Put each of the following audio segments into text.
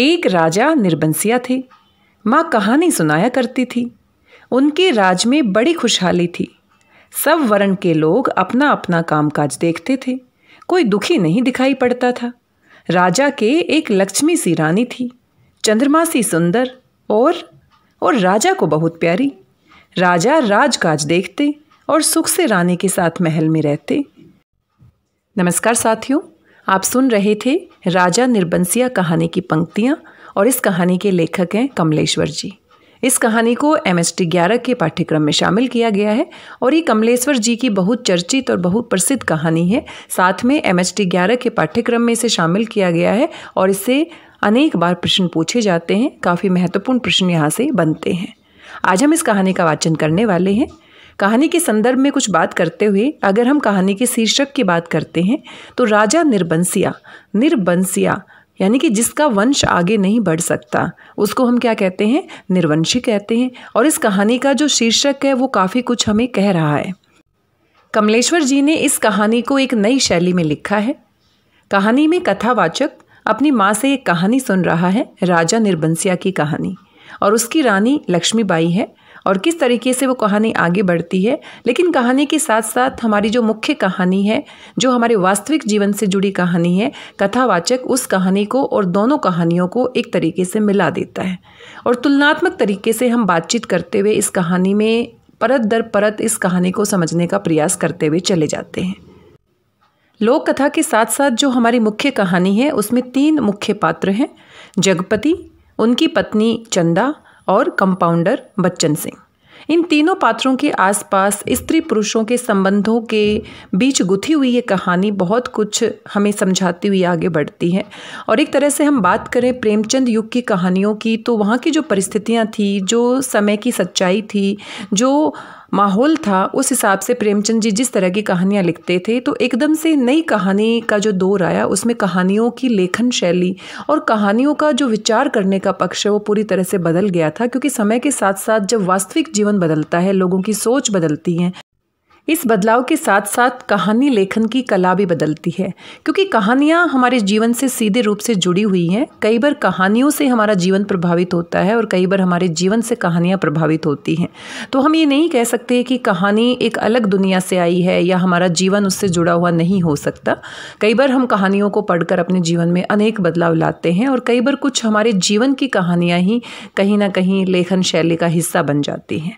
एक राजा निर्बंसिया थे माँ कहानी सुनाया करती थी उनके राज में बड़ी खुशहाली थी सब वर्ण के लोग अपना अपना कामकाज देखते थे कोई दुखी नहीं दिखाई पड़ता था राजा के एक लक्ष्मी सी रानी थी चंद्रमा सी सुंदर और और राजा को बहुत प्यारी राजा राजकाज देखते और सुख से रानी के साथ महल में रहते नमस्कार साथियों आप सुन रहे थे राजा निर्बंसिया कहानी की पंक्तियाँ और इस कहानी के लेखक हैं कमलेश्वर जी इस कहानी को एम एस टी ग्यारह के पाठ्यक्रम में शामिल किया गया है और ये कमलेश्वर जी की बहुत चर्चित और बहुत प्रसिद्ध कहानी है साथ में एम एस टी ग्यारह के पाठ्यक्रम में इसे शामिल किया गया है और इससे अनेक बार प्रश्न पूछे जाते हैं काफ़ी महत्वपूर्ण प्रश्न यहाँ से बनते हैं आज हम इस कहानी का वाचन करने वाले हैं कहानी के संदर्भ में कुछ बात करते हुए अगर हम कहानी के शीर्षक की बात करते हैं तो राजा निर्बंसिया निर्बंसिया यानी कि जिसका वंश आगे नहीं बढ़ सकता उसको हम क्या कहते हैं निर्वंशी कहते हैं और इस कहानी का जो शीर्षक है वो काफ़ी कुछ हमें कह रहा है कमलेश्वर जी ने इस कहानी को एक नई शैली में लिखा है कहानी में कथावाचक अपनी माँ से एक कहानी सुन रहा है राजा निर्बंसिया की कहानी और उसकी रानी लक्ष्मीबाई है और किस तरीके से वो कहानी आगे बढ़ती है लेकिन कहानी के साथ साथ हमारी जो मुख्य कहानी है जो हमारे वास्तविक जीवन से जुड़ी कहानी है कथावाचक उस कहानी को और दोनों कहानियों को एक तरीके से मिला देता है और तुलनात्मक तरीके से हम बातचीत करते हुए इस कहानी में परत दर परत इस कहानी को समझने का प्रयास करते हुए चले जाते हैं लोक कथा के साथ साथ जो हमारी मुख्य कहानी है उसमें तीन मुख्य पात्र हैं जगपति उनकी पत्नी चंदा और कंपाउंडर बच्चन सिंह इन तीनों पात्रों के आसपास स्त्री पुरुषों के संबंधों के बीच गुथी हुई ये कहानी बहुत कुछ हमें समझाती हुई आगे बढ़ती है और एक तरह से हम बात करें प्रेमचंद युग की कहानियों की तो वहाँ की जो परिस्थितियाँ थी जो समय की सच्चाई थी जो माहौल था उस हिसाब से प्रेमचंद जी जिस तरह की कहानियाँ लिखते थे तो एकदम से नई कहानी का जो दौर आया उसमें कहानियों की लेखन शैली और कहानियों का जो विचार करने का पक्ष है वो पूरी तरह से बदल गया था क्योंकि समय के साथ साथ जब वास्तविक जीवन बदलता है लोगों की सोच बदलती है इस बदलाव के साथ साथ कहानी लेखन की कला भी बदलती है क्योंकि कहानियाँ हमारे जीवन से सीधे रूप से जुड़ी हुई हैं कई बार कहानियों से हमारा जीवन प्रभावित होता है और कई बार हमारे जीवन से कहानियाँ प्रभावित होती हैं तो हम ये नहीं कह सकते कि कहानी एक अलग दुनिया से आई है या हमारा जीवन उससे जुड़ा हुआ नहीं हो सकता कई बार हम कहानियों को पढ़कर अपने जीवन में अनेक बदलाव लाते हैं और कई बार कुछ हमारे जीवन की कहानियाँ ही कहीं ना कहीं लेखन शैली का हिस्सा बन जाती हैं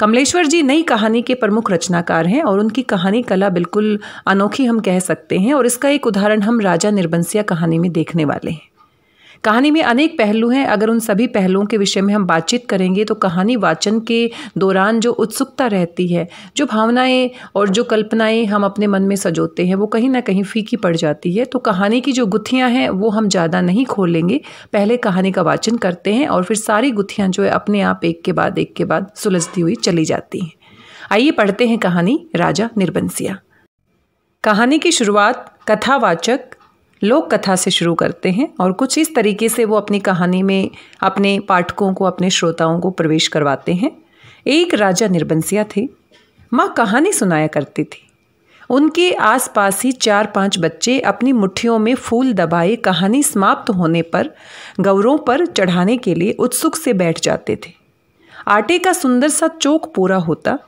कमलेश्वर जी नई कहानी के प्रमुख रचनाकार हैं और उनकी कहानी कला बिल्कुल अनोखी हम कह सकते हैं और इसका एक उदाहरण हम राजा निर्बंसिया कहानी में देखने वाले हैं कहानी में अनेक पहलू हैं अगर उन सभी पहलुओं के विषय में हम बातचीत करेंगे तो कहानी वाचन के दौरान जो उत्सुकता रहती है जो भावनाएं और जो कल्पनाएं हम अपने मन में सजोते हैं वो कहीं ना कहीं फीकी पड़ जाती है तो कहानी की जो गुत्थियाँ हैं वो हम ज़्यादा नहीं खोलेंगे पहले कहानी का वाचन करते हैं और फिर सारी गुत्थियाँ जो है अपने आप एक के बाद एक के बाद सुलझती हुई चली जाती हैं आइए पढ़ते हैं कहानी राजा निर्बंसिया कहानी की शुरुआत कथावाचक लोक कथा से शुरू करते हैं और कुछ इस तरीके से वो अपनी कहानी में अपने पाठकों को अपने श्रोताओं को प्रवेश करवाते हैं एक राजा निर्बंसिया थे माँ कहानी सुनाया करती थी उनके आसपास ही चार पांच बच्चे अपनी मुट्ठियों में फूल दबाए कहानी समाप्त होने पर गौरों पर चढ़ाने के लिए उत्सुक से बैठ जाते थे आटे का सुंदर सा चौक पूरा होता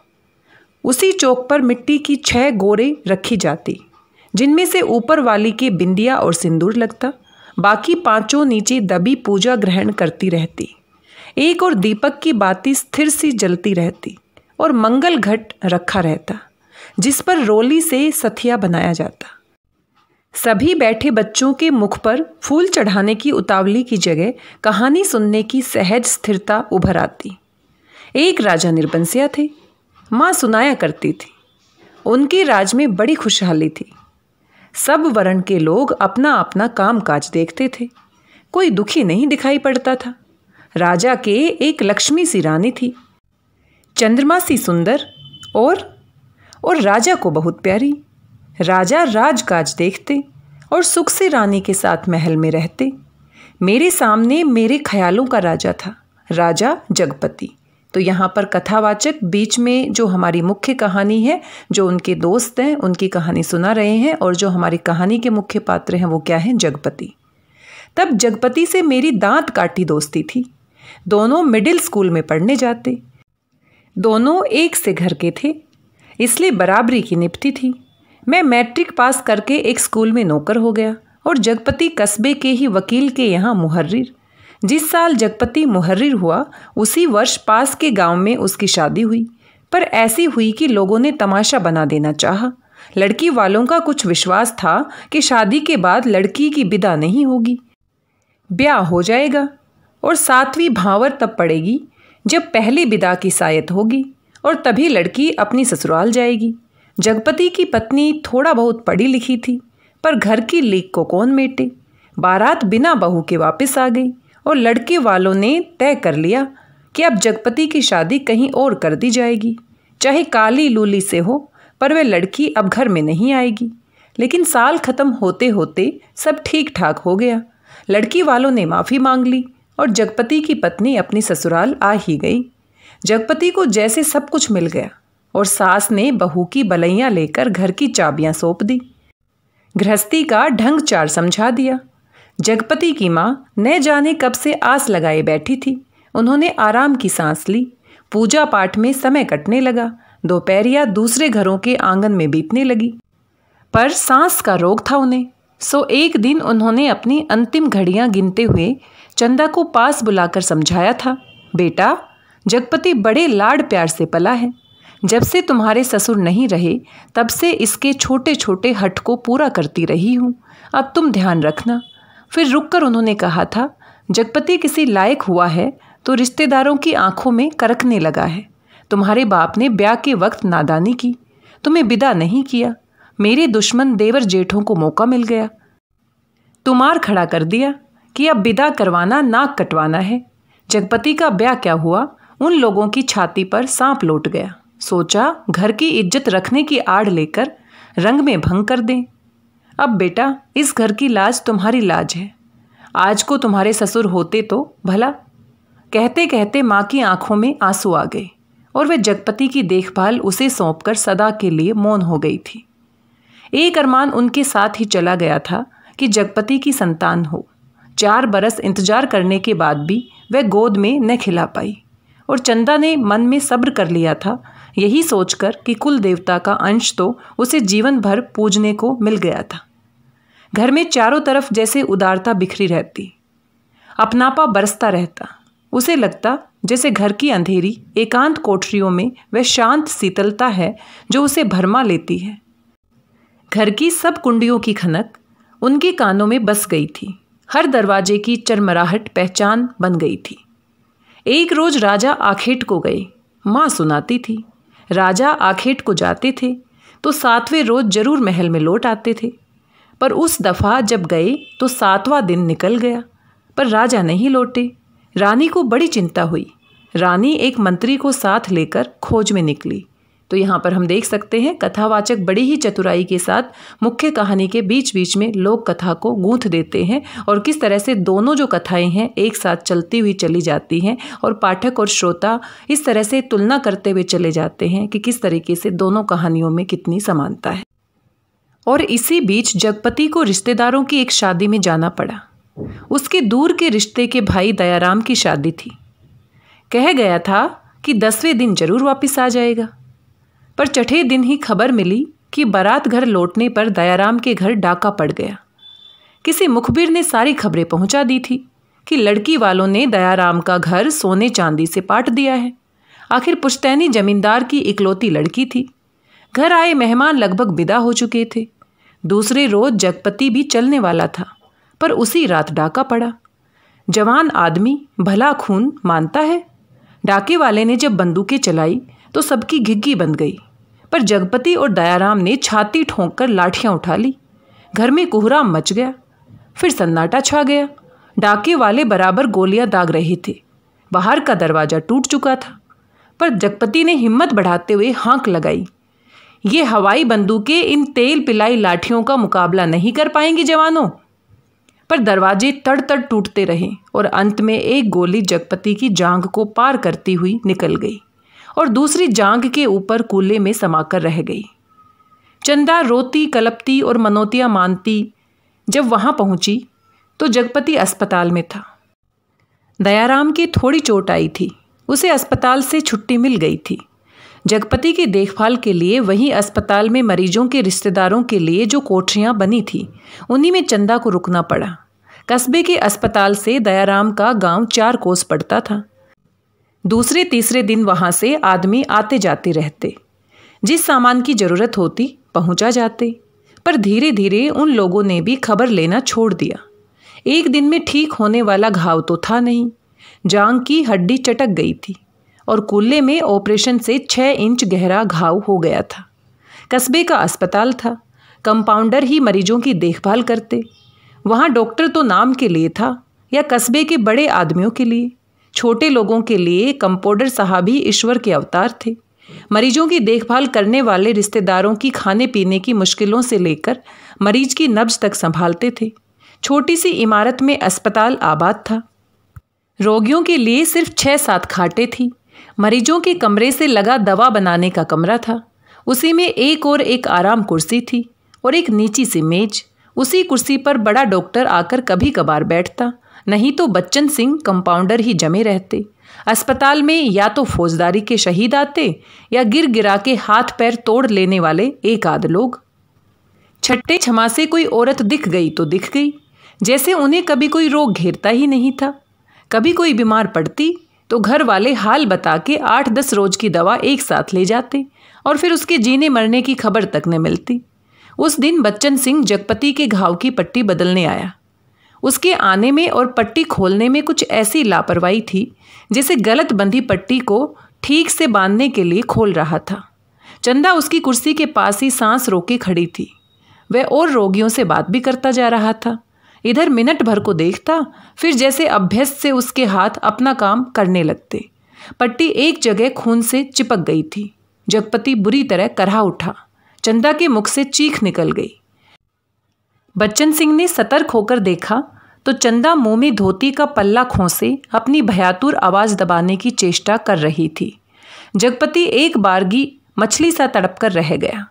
उसी चौक पर मिट्टी की छह गोरे रखी जाती जिनमें से ऊपर वाली के बिंदिया और सिंदूर लगता बाकी पांचों नीचे दबी पूजा ग्रहण करती रहती एक और दीपक की बाती स्थिर सी जलती रहती और मंगल घट रखा रहता जिस पर रोली से सथिया बनाया जाता सभी बैठे बच्चों के मुख पर फूल चढ़ाने की उतावली की जगह कहानी सुनने की सहज स्थिरता उभर आती एक राजा निर्बंसिया थे माँ सुनाया करती थी उनके राज में बड़ी खुशहाली थी सब वर्ण के लोग अपना अपना काम काज देखते थे कोई दुखी नहीं दिखाई पड़ता था राजा के एक लक्ष्मी सी रानी थी चंद्रमा सी सुंदर और और राजा को बहुत प्यारी राजा राजकाज देखते और सुख से रानी के साथ महल में रहते मेरे सामने मेरे ख्यालों का राजा था राजा जगपति तो यहाँ पर कथावाचक बीच में जो हमारी मुख्य कहानी है जो उनके दोस्त हैं उनकी कहानी सुना रहे हैं और जो हमारी कहानी के मुख्य पात्र हैं वो क्या हैं जगपति तब जगपति से मेरी दांत काटी दोस्ती थी दोनों मिडिल स्कूल में पढ़ने जाते दोनों एक से घर के थे इसलिए बराबरी की निपटी थी मैं मैट्रिक पास करके एक स्कूल में नौकर हो गया और जगपति कस्बे के ही वकील के यहाँ मुहर्र जिस साल जगपति मुहर्र हुआ उसी वर्ष पास के गांव में उसकी शादी हुई पर ऐसी हुई कि लोगों ने तमाशा बना देना चाहा लड़की वालों का कुछ विश्वास था कि शादी के बाद लड़की की विदा नहीं होगी ब्याह हो जाएगा और सातवीं भावर तब पड़ेगी जब पहली विदा की सायत होगी और तभी लड़की अपनी ससुराल जाएगी जगपति की पत्नी थोड़ा बहुत पढ़ी लिखी थी पर घर की लीक को कौन मेटे बारात बिना बहू के वापस आ गई और लड़के वालों ने तय कर लिया कि अब जगपति की शादी कहीं और कर दी जाएगी चाहे काली लूली से हो पर वह लड़की अब घर में नहीं आएगी लेकिन साल खत्म होते होते सब ठीक ठाक हो गया लड़की वालों ने माफ़ी मांग ली और जगपति की पत्नी अपनी ससुराल आ ही गई जगपति को जैसे सब कुछ मिल गया और सास ने बहू की बलैया लेकर घर की चाबियां सौंप दी गृहस्थी का ढंग चार समझा दिया जगपति की माँ न जाने कब से आस लगाए बैठी थी उन्होंने आराम की सांस ली पूजा पाठ में समय कटने लगा या दूसरे घरों के आंगन में बीतने लगी पर सांस का रोग था उन्हें सो एक दिन उन्होंने अपनी अंतिम घड़ियां गिनते हुए चंदा को पास बुलाकर समझाया था बेटा जगपति बड़े लाड प्यार से पला है जब से तुम्हारे ससुर नहीं रहे तब से इसके छोटे छोटे हट को पूरा करती रही हूँ अब तुम ध्यान रखना फिर रुककर उन्होंने कहा था जगपति किसी लायक हुआ है तो रिश्तेदारों की आंखों में करकने लगा है तुम्हारे बाप ने ब्याह के वक्त नादानी की तुम्हें विदा नहीं किया मेरे दुश्मन देवर जेठों को मौका मिल गया तुम्हार खड़ा कर दिया कि अब विदा करवाना नाक कटवाना है जगपति का ब्याह क्या हुआ उन लोगों की छाती पर सांप लौट गया सोचा घर की इज्जत रखने की आड़ लेकर रंग में भंग कर दें अब बेटा इस घर की लाज तुम्हारी लाज है आज को तुम्हारे ससुर होते तो भला कहते कहते माँ की आंखों में आंसू आ गए और वह जगपति की देखभाल उसे सौंपकर सदा के लिए मौन हो गई थी एक अरमान उनके साथ ही चला गया था कि जगपति की संतान हो चार बरस इंतजार करने के बाद भी वह गोद में न खिला पाई और चंदा ने मन में सब्र कर लिया था यही सोचकर कि कुल देवता का अंश तो उसे जीवन भर पूजने को मिल गया था घर में चारों तरफ जैसे उदारता बिखरी रहती अपनापा बरसता रहता उसे लगता जैसे घर की अंधेरी एकांत कोठरियों में वह शांत शीतलता है जो उसे भरमा लेती है घर की सब कुंडियों की खनक उनके कानों में बस गई थी हर दरवाजे की चरमराहट पहचान बन गई थी एक रोज राजा आखेट को गए माँ सुनाती थी राजा आखेट को जाते थे तो सातवें रोज जरूर महल में लौट आते थे पर उस दफ़ा जब गए तो सातवां दिन निकल गया पर राजा नहीं लौटे रानी को बड़ी चिंता हुई रानी एक मंत्री को साथ लेकर खोज में निकली तो यहाँ पर हम देख सकते हैं कथावाचक बड़ी ही चतुराई के साथ मुख्य कहानी के बीच बीच में लोक कथा को गूंथ देते हैं और किस तरह से दोनों जो कथाएं हैं एक साथ चलती हुई चली जाती हैं और पाठक और श्रोता इस तरह से तुलना करते हुए चले जाते हैं कि किस तरीके से दोनों कहानियों में कितनी समानता है और इसी बीच जगपति को रिश्तेदारों की एक शादी में जाना पड़ा उसके दूर के रिश्ते के भाई दयाराम की शादी थी कह गया था कि दसवें दिन जरूर वापस आ जाएगा पर चठे दिन ही खबर मिली कि बारात घर लौटने पर दयाराम के घर डाका पड़ गया किसी मुखबिर ने सारी खबरें पहुंचा दी थी कि लड़की वालों ने दयाराम का घर सोने चांदी से पाट दिया है आखिर पुश्तैनी जमींदार की इकलौती लड़की थी घर आए मेहमान लगभग विदा हो चुके थे दूसरे रोज जगपति भी चलने वाला था पर उसी रात डाका पड़ा जवान आदमी भला खून मानता है डाके वाले ने जब बंदूकें चलाई तो सबकी घिग्गी बंद गई पर जगपति और दयाराम ने छाती ठोंक कर लाठियाँ उठा ली घर में कोहराम मच गया फिर सन्नाटा छा गया डाके वाले बराबर गोलियां दाग रहे थे बाहर का दरवाज़ा टूट चुका था पर जगपति ने हिम्मत बढ़ाते हुए हाँक लगाई ये हवाई बंदूकें इन तेल पिलाई लाठियों का मुकाबला नहीं कर पाएंगी जवानों पर दरवाजे तड़ तड़ टूटते रहे और अंत में एक गोली जगपति की जांग को पार करती हुई निकल गई और दूसरी जांग के ऊपर कूले में समाकर रह गई चंदा रोती कलपती और मनोतिया मानती जब वहाँ पहुंची तो जगपति अस्पताल में था दयाराम की थोड़ी चोट आई थी उसे अस्पताल से छुट्टी मिल गई थी जगपति की देखभाल के लिए वहीं अस्पताल में मरीजों के रिश्तेदारों के लिए जो कोठरियां बनी थी उन्हीं में चंदा को रुकना पड़ा कस्बे के अस्पताल से दयाराम का गांव चार कोस पड़ता था दूसरे तीसरे दिन वहां से आदमी आते जाते रहते जिस सामान की जरूरत होती पहुंचा जाते पर धीरे धीरे उन लोगों ने भी खबर लेना छोड़ दिया एक दिन में ठीक होने वाला घाव तो था नहीं जांग की हड्डी चटक गई थी और कूल्हे में ऑपरेशन से छः इंच गहरा घाव हो गया था कस्बे का अस्पताल था कंपाउंडर ही मरीजों की देखभाल करते वहाँ डॉक्टर तो नाम के लिए था या कस्बे के बड़े आदमियों के लिए छोटे लोगों के लिए कंपाउंडर साहब ही ईश्वर के अवतार थे मरीजों की देखभाल करने वाले रिश्तेदारों की खाने पीने की मुश्किलों से लेकर मरीज की नब्ज तक संभालते थे छोटी सी इमारत में अस्पताल आबाद था रोगियों के लिए सिर्फ छः सात खाटे थीं मरीजों के कमरे से लगा दवा बनाने का कमरा था उसी में एक और एक आराम कुर्सी थी और एक नीची सी मेज उसी कुर्सी पर बड़ा डॉक्टर आकर कभी कभार बैठता नहीं तो बच्चन सिंह कंपाउंडर ही जमे रहते अस्पताल में या तो फौजदारी के शहीद आते या गिर गिरा के हाथ पैर तोड़ लेने वाले एक आध लोग छट्टे छमा से कोई औरत दिख गई तो दिख गई जैसे उन्हें कभी कोई रोग घेरता ही नहीं था कभी कोई बीमार पड़ती तो घर वाले हाल बता के आठ दस रोज की दवा एक साथ ले जाते और फिर उसके जीने मरने की खबर तक न मिलती उस दिन बच्चन सिंह जगपति के घाव की पट्टी बदलने आया उसके आने में और पट्टी खोलने में कुछ ऐसी लापरवाही थी जिसे गलत बंधी पट्टी को ठीक से बांधने के लिए खोल रहा था चंदा उसकी कुर्सी के पास ही सांस रोके खड़ी थी वह और रोगियों से बात भी करता जा रहा था इधर मिनट भर को देखता फिर जैसे अभ्यस्त से उसके हाथ अपना काम करने लगते पट्टी एक जगह खून से चिपक गई थी जगपति बुरी तरह करहा उठा चंदा के मुख से चीख निकल गई बच्चन सिंह ने सतर्क होकर देखा तो चंदा मुंह में धोती का पल्ला खोसे अपनी भयातुर आवाज़ दबाने की चेष्टा कर रही थी जगपति एक बारगी मछली सा तड़प कर रह गया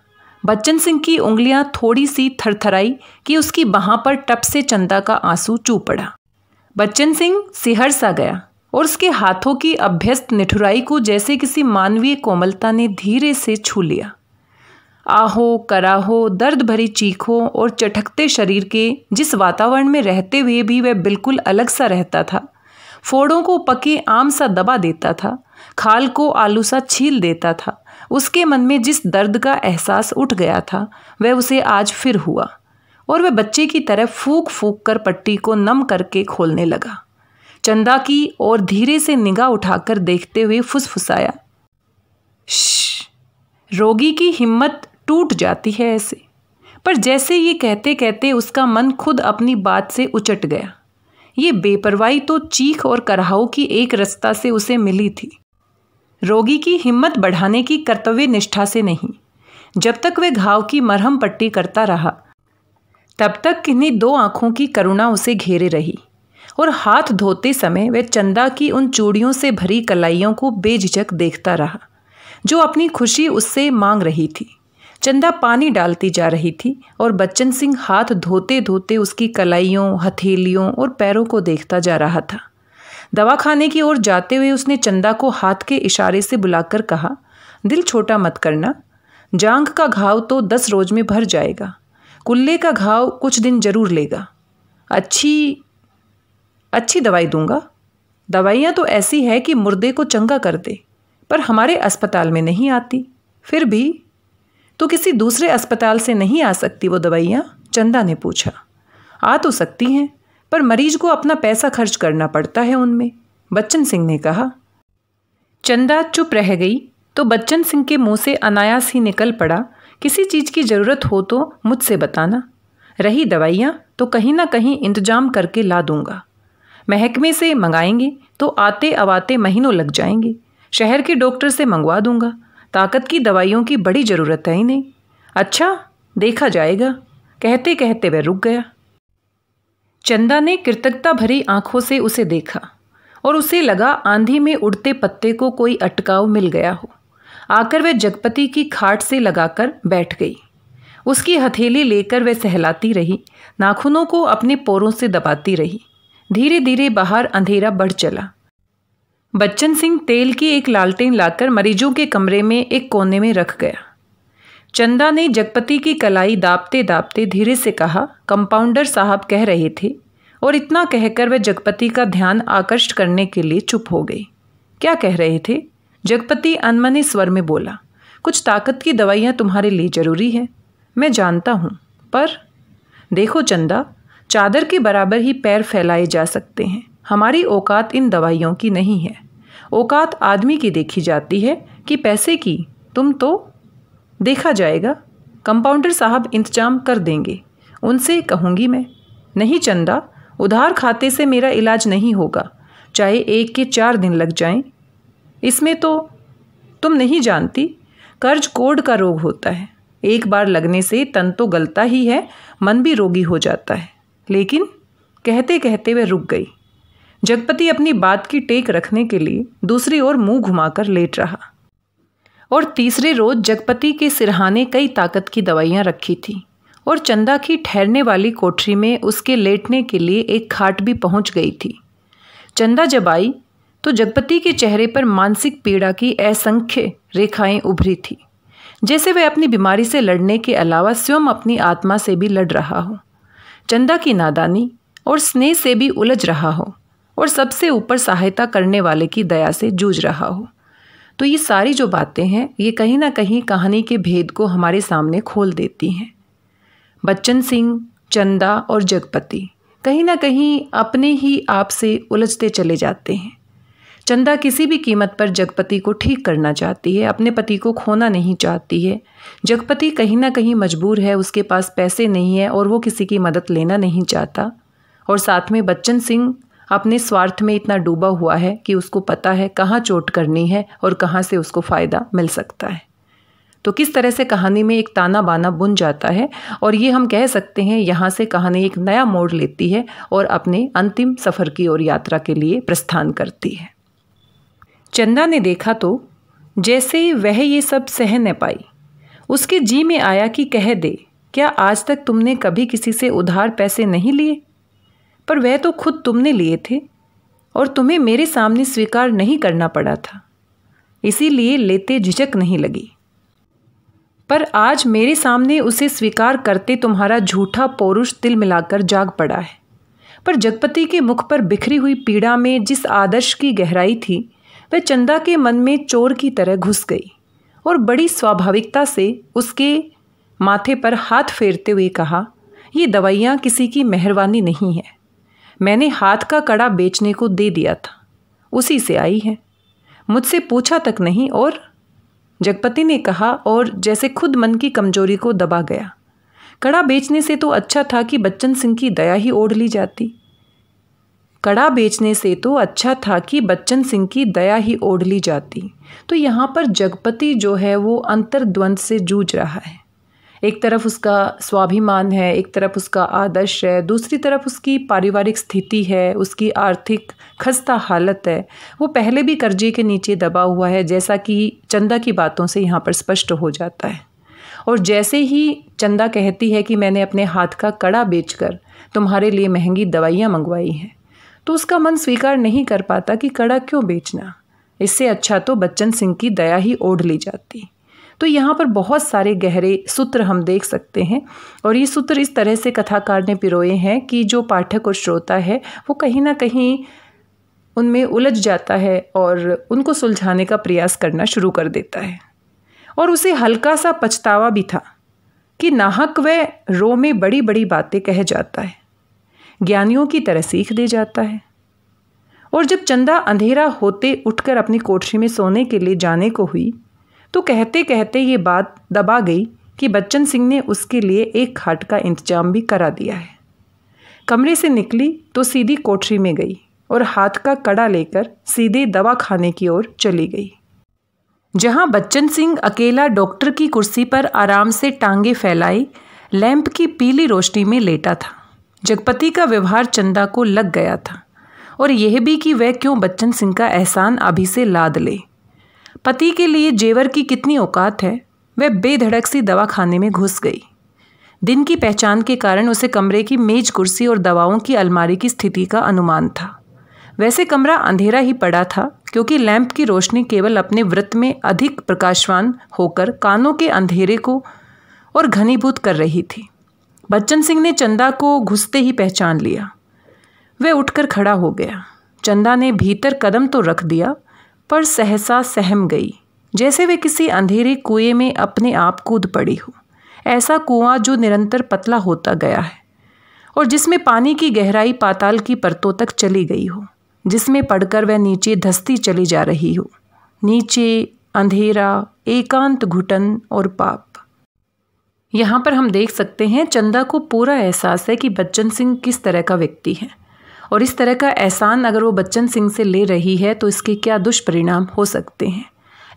बच्चन सिंह की उंगलियां थोड़ी सी थरथराई कि उसकी बहाँ पर टप से चंदा का आंसू चू पड़ा बच्चन सिंह सिहर सा गया और उसके हाथों की अभ्यस्त निठुराई को जैसे किसी मानवीय कोमलता ने धीरे से छू लिया आहो कराहो दर्द भरी चीखों और चटकते शरीर के जिस वातावरण में रहते हुए भी वह बिल्कुल अलग सा रहता था फोड़ों को पके आम सा दबा देता था खाल को आलू सा छील देता था उसके मन में जिस दर्द का एहसास उठ गया था वह उसे आज फिर हुआ और वह बच्चे की तरह फूक फूक कर पट्टी को नम करके खोलने लगा चंदा की और धीरे से निगाह उठाकर देखते हुए फुसफुसाया रोगी की हिम्मत टूट जाती है ऐसे पर जैसे ये कहते कहते उसका मन खुद अपनी बात से उचट गया ये बेपरवाही तो चीख और कराहू की एक रस्ता से उसे मिली थी रोगी की हिम्मत बढ़ाने की कर्तव्य निष्ठा से नहीं जब तक वे घाव की मरहम पट्टी करता रहा तब तक किन्हीं दो आंखों की करुणा उसे घेरे रही और हाथ धोते समय वह चंदा की उन चूड़ियों से भरी कलाइयों को बेझिझक देखता रहा जो अपनी खुशी उससे मांग रही थी चंदा पानी डालती जा रही थी और बच्चन सिंह हाथ धोते धोते उसकी कलाइयों हथेलियों और पैरों को देखता जा रहा था दवाखाने की ओर जाते हुए उसने चंदा को हाथ के इशारे से बुलाकर कहा दिल छोटा मत करना जांग का घाव तो दस रोज में भर जाएगा कुल्ले का घाव कुछ दिन जरूर लेगा अच्छी अच्छी दवाई दूंगा दवाइयाँ तो ऐसी है कि मुर्दे को चंगा कर दे पर हमारे अस्पताल में नहीं आती फिर भी तो किसी दूसरे अस्पताल से नहीं आ सकती वो दवाइयाँ चंदा ने पूछा आ तो सकती हैं पर मरीज को अपना पैसा खर्च करना पड़ता है उनमें बच्चन सिंह ने कहा चंदा चुप रह गई तो बच्चन सिंह के मुंह से अनायास ही निकल पड़ा किसी चीज़ की ज़रूरत हो तो मुझसे बताना रही दवाइयाँ तो कहीं ना कहीं इंतजाम करके ला दूंगा महकमे से मंगाएंगे तो आते अवाते महीनों लग जाएंगे शहर के डॉक्टर से मंगवा दूंगा ताकत की दवाइयों की बड़ी ज़रूरत है इन्हें अच्छा देखा जाएगा कहते कहते वह रुक गया चंदा ने कृतज्ञता भरी आंखों से उसे देखा और उसे लगा आंधी में उड़ते पत्ते को कोई अटकाव मिल गया हो आकर वह जगपति की खाट से लगाकर बैठ गई उसकी हथेली लेकर वह सहलाती रही नाखूनों को अपने पोरों से दबाती रही धीरे धीरे बाहर अंधेरा बढ़ चला बच्चन सिंह तेल की एक लालटेन लाकर मरीजों के कमरे में एक कोने में रख गया चंदा ने जगपति की कलाई दापते दापते धीरे से कहा कंपाउंडर साहब कह रहे थे और इतना कहकर वह जगपति का ध्यान आकर्षित करने के लिए चुप हो गई क्या कह रहे थे जगपति अनमने स्वर में बोला कुछ ताकत की दवाइयाँ तुम्हारे लिए ज़रूरी है मैं जानता हूँ पर देखो चंदा चादर के बराबर ही पैर फैलाए जा सकते हैं हमारी औकात इन दवाइयों की नहीं है औकात आदमी की देखी जाती है कि पैसे की तुम तो देखा जाएगा कंपाउंडर साहब इंतजाम कर देंगे उनसे कहूँगी मैं नहीं चंदा उधार खाते से मेरा इलाज नहीं होगा चाहे एक के चार दिन लग जाएं इसमें तो तुम नहीं जानती कर्ज कोड का रोग होता है एक बार लगने से तन तो गलता ही है मन भी रोगी हो जाता है लेकिन कहते कहते वह रुक गई जगपति अपनी बात की टेक रखने के लिए दूसरी ओर मुंह घुमाकर लेट रहा और तीसरे रोज जगपति के सिरहाने कई ताकत की दवाइयाँ रखी थी और चंदा की ठहरने वाली कोठरी में उसके लेटने के लिए एक खाट भी पहुंच गई थी चंदा जब आई तो जगपति के चेहरे पर मानसिक पीड़ा की असंख्य रेखाएं उभरी थी जैसे वह अपनी बीमारी से लड़ने के अलावा स्वयं अपनी आत्मा से भी लड़ रहा हो चंदा की नादानी और स्नेह से भी उलझ रहा हो और सबसे ऊपर सहायता करने वाले की दया से जूझ रहा हो तो ये सारी जो बातें हैं ये कहीं ना कहीं कहानी के भेद को हमारे सामने खोल देती हैं बच्चन सिंह चंदा और जगपति कहीं ना कहीं अपने ही आप से उलझते चले जाते हैं चंदा किसी भी कीमत पर जगपति को ठीक करना चाहती है अपने पति को खोना नहीं चाहती है जगपति कहीं ना कहीं मजबूर है उसके पास पैसे नहीं है और वो किसी की मदद लेना नहीं चाहता और साथ में बच्चन सिंह अपने स्वार्थ में इतना डूबा हुआ है कि उसको पता है कहाँ चोट करनी है और कहाँ से उसको फ़ायदा मिल सकता है तो किस तरह से कहानी में एक ताना बाना बुन जाता है और ये हम कह सकते हैं यहाँ से कहानी एक नया मोड़ लेती है और अपने अंतिम सफ़र की ओर यात्रा के लिए प्रस्थान करती है चंदा ने देखा तो जैसे वह ये सब सह न पाई उसके जी में आया कि कह दे क्या आज तक तुमने कभी किसी से उधार पैसे नहीं लिए पर वह तो खुद तुमने लिए थे और तुम्हें मेरे सामने स्वीकार नहीं करना पड़ा था इसीलिए लेते झिझक नहीं लगी पर आज मेरे सामने उसे स्वीकार करते तुम्हारा झूठा पौरुष तिल मिलाकर जाग पड़ा है पर जगपति के मुख पर बिखरी हुई पीड़ा में जिस आदर्श की गहराई थी वह चंदा के मन में चोर की तरह घुस गई और बड़ी स्वाभाविकता से उसके माथे पर हाथ फेरते हुए कहा ये दवाइयाँ किसी की मेहरबानी नहीं है मैंने हाथ का कड़ा बेचने को दे दिया था उसी से आई है मुझसे पूछा तक नहीं और जगपति ने कहा और जैसे खुद मन की कमजोरी को दबा गया कड़ा बेचने से तो अच्छा था कि बच्चन सिंह की दया ही ओढ़ ली जाती कड़ा बेचने से तो अच्छा था कि बच्चन सिंह की दया ही ओढ़ ली जाती तो यहाँ पर जगपति जो है वो अंतर्द्वंद से जूझ रहा है एक तरफ उसका स्वाभिमान है एक तरफ उसका आदर्श है दूसरी तरफ उसकी पारिवारिक स्थिति है उसकी आर्थिक खस्ता हालत है वो पहले भी कर्जे के नीचे दबा हुआ है जैसा कि चंदा की बातों से यहाँ पर स्पष्ट हो जाता है और जैसे ही चंदा कहती है कि मैंने अपने हाथ का कड़ा बेचकर तुम्हारे लिए महंगी दवाइयाँ मंगवाई हैं तो उसका मन स्वीकार नहीं कर पाता कि कड़ा क्यों बेचना इससे अच्छा तो बच्चन सिंह की दया ही ओढ़ ली जाती तो यहाँ पर बहुत सारे गहरे सूत्र हम देख सकते हैं और ये सूत्र इस तरह से कथाकार ने पिरोए हैं कि जो पाठक और श्रोता है वो कहीं ना कहीं उनमें उलझ जाता है और उनको सुलझाने का प्रयास करना शुरू कर देता है और उसे हल्का सा पछतावा भी था कि नाहक व रो में बड़ी बड़ी बातें कह जाता है ज्ञानियों की तरह सीख दे जाता है और जब चंदा अंधेरा होते उठकर अपनी कोठरी में सोने के लिए जाने को हुई तो कहते कहते ये बात दबा गई कि बच्चन सिंह ने उसके लिए एक खाट का इंतजाम भी करा दिया है कमरे से निकली तो सीधी कोठरी में गई और हाथ का कड़ा लेकर सीधे दवा खाने की ओर चली गई जहां बच्चन सिंह अकेला डॉक्टर की कुर्सी पर आराम से टांगे फैलाई लैंप की पीली रोशनी में लेटा था जगपति का व्यवहार चंदा को लग गया था और यह भी कि वह क्यों बच्चन सिंह का एहसान अभी से लाद ले पति के लिए जेवर की कितनी औकात है वह बेधड़क सी दवा खाने में घुस गई दिन की पहचान के कारण उसे कमरे की मेज कुर्सी और दवाओं की अलमारी की स्थिति का अनुमान था वैसे कमरा अंधेरा ही पड़ा था क्योंकि लैंप की रोशनी केवल अपने व्रत में अधिक प्रकाशवान होकर कानों के अंधेरे को और घनीभूत कर रही थी बच्चन सिंह ने चंदा को घुसते ही पहचान लिया वह उठकर खड़ा हो गया चंदा ने भीतर कदम तो रख दिया पर सहसा सहम गई जैसे वे किसी अंधेरे कुएं में अपने आप कूद पड़ी हो ऐसा कुआं जो निरंतर पतला होता गया है और जिसमें पानी की गहराई पाताल की परतों तक चली गई हो जिसमें पड़कर वह नीचे धसती चली जा रही हो नीचे अंधेरा एकांत घुटन और पाप यहाँ पर हम देख सकते हैं चंदा को पूरा एहसास है कि बच्चन सिंह किस तरह का व्यक्ति है और इस तरह का एहसान अगर वो बच्चन सिंह से ले रही है तो इसके क्या दुष्परिणाम हो सकते हैं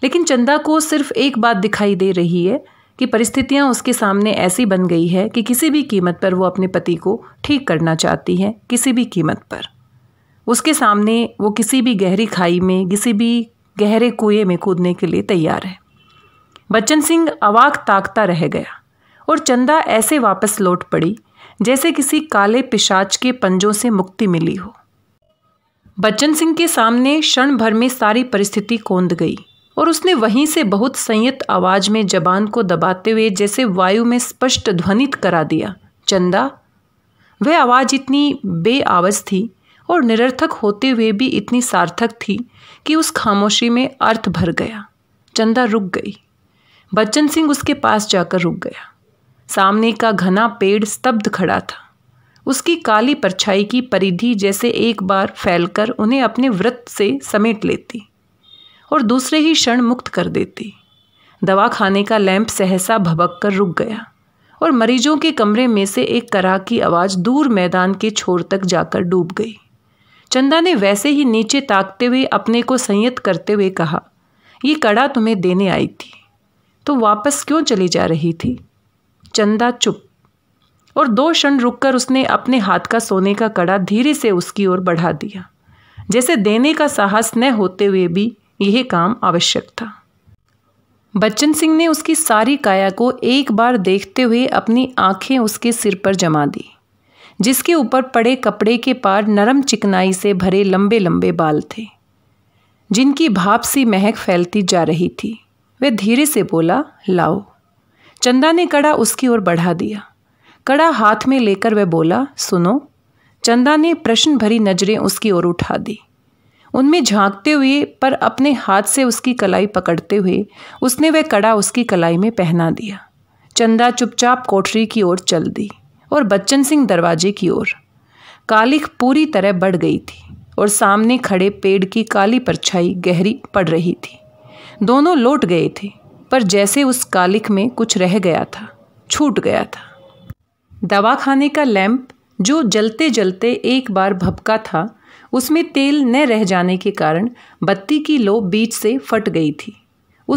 लेकिन चंदा को सिर्फ एक बात दिखाई दे रही है कि परिस्थितियां उसके सामने ऐसी बन गई है कि किसी भी कीमत पर वो अपने पति को ठीक करना चाहती है किसी भी कीमत पर उसके सामने वो किसी भी गहरी खाई में किसी भी गहरे कुएं में कूदने के लिए तैयार है बच्चन सिंह अवाक ताकता रह गया और चंदा ऐसे वापस लौट पड़ी जैसे किसी काले पिशाच के पंजों से मुक्ति मिली हो बच्चन सिंह के सामने क्षण भर में सारी परिस्थिति कोंद गई और उसने वहीं से बहुत संयत आवाज में जबान को दबाते हुए जैसे वायु में स्पष्ट ध्वनित करा दिया चंदा वह आवाज़ इतनी बेआवज थी और निरर्थक होते हुए भी इतनी सार्थक थी कि उस खामोशी में अर्थ भर गया चंदा रुक गई बच्चन सिंह उसके पास जाकर रुक गया सामने का घना पेड़ स्तब्ध खड़ा था उसकी काली परछाई की परिधि जैसे एक बार फैलकर उन्हें अपने व्रत से समेट लेती और दूसरे ही क्षण मुक्त कर देती दवा खाने का लैंप सहसा भबक कर रुक गया और मरीजों के कमरे में से एक करा की आवाज़ दूर मैदान के छोर तक जाकर डूब गई चंदा ने वैसे ही नीचे ताकते हुए अपने को संयत करते हुए कहा ये कड़ा तुम्हें देने आई थी तो वापस क्यों चली जा रही थी चंदा चुप और दो क्षण रुककर उसने अपने हाथ का सोने का कड़ा धीरे से उसकी ओर बढ़ा दिया जैसे देने का साहस न होते हुए भी यह काम आवश्यक था बच्चन सिंह ने उसकी सारी काया को एक बार देखते हुए अपनी आंखें उसके सिर पर जमा दी जिसके ऊपर पड़े कपड़े के पार नरम चिकनाई से भरे लंबे लंबे बाल थे जिनकी भाप सी महक फैलती जा रही थी वह धीरे से बोला लाओ चंदा ने कड़ा उसकी ओर बढ़ा दिया कड़ा हाथ में लेकर वह बोला सुनो चंदा ने प्रश्न भरी नजरें उसकी ओर उठा दी उनमें झांकते हुए पर अपने हाथ से उसकी कलाई पकड़ते हुए उसने वह कड़ा उसकी कलाई में पहना दिया चंदा चुपचाप कोठरी की ओर चल दी और बच्चन सिंह दरवाजे की ओर कालिख पूरी तरह बढ़ गई थी और सामने खड़े पेड़ की काली परछाई गहरी पड़ रही थी दोनों लौट गए थे पर जैसे उस कालिक में कुछ रह गया था छूट गया था दवाखाने का लैंप जो जलते जलते एक बार भपका था उसमें तेल न रह जाने के कारण बत्ती की लो बीच से फट गई थी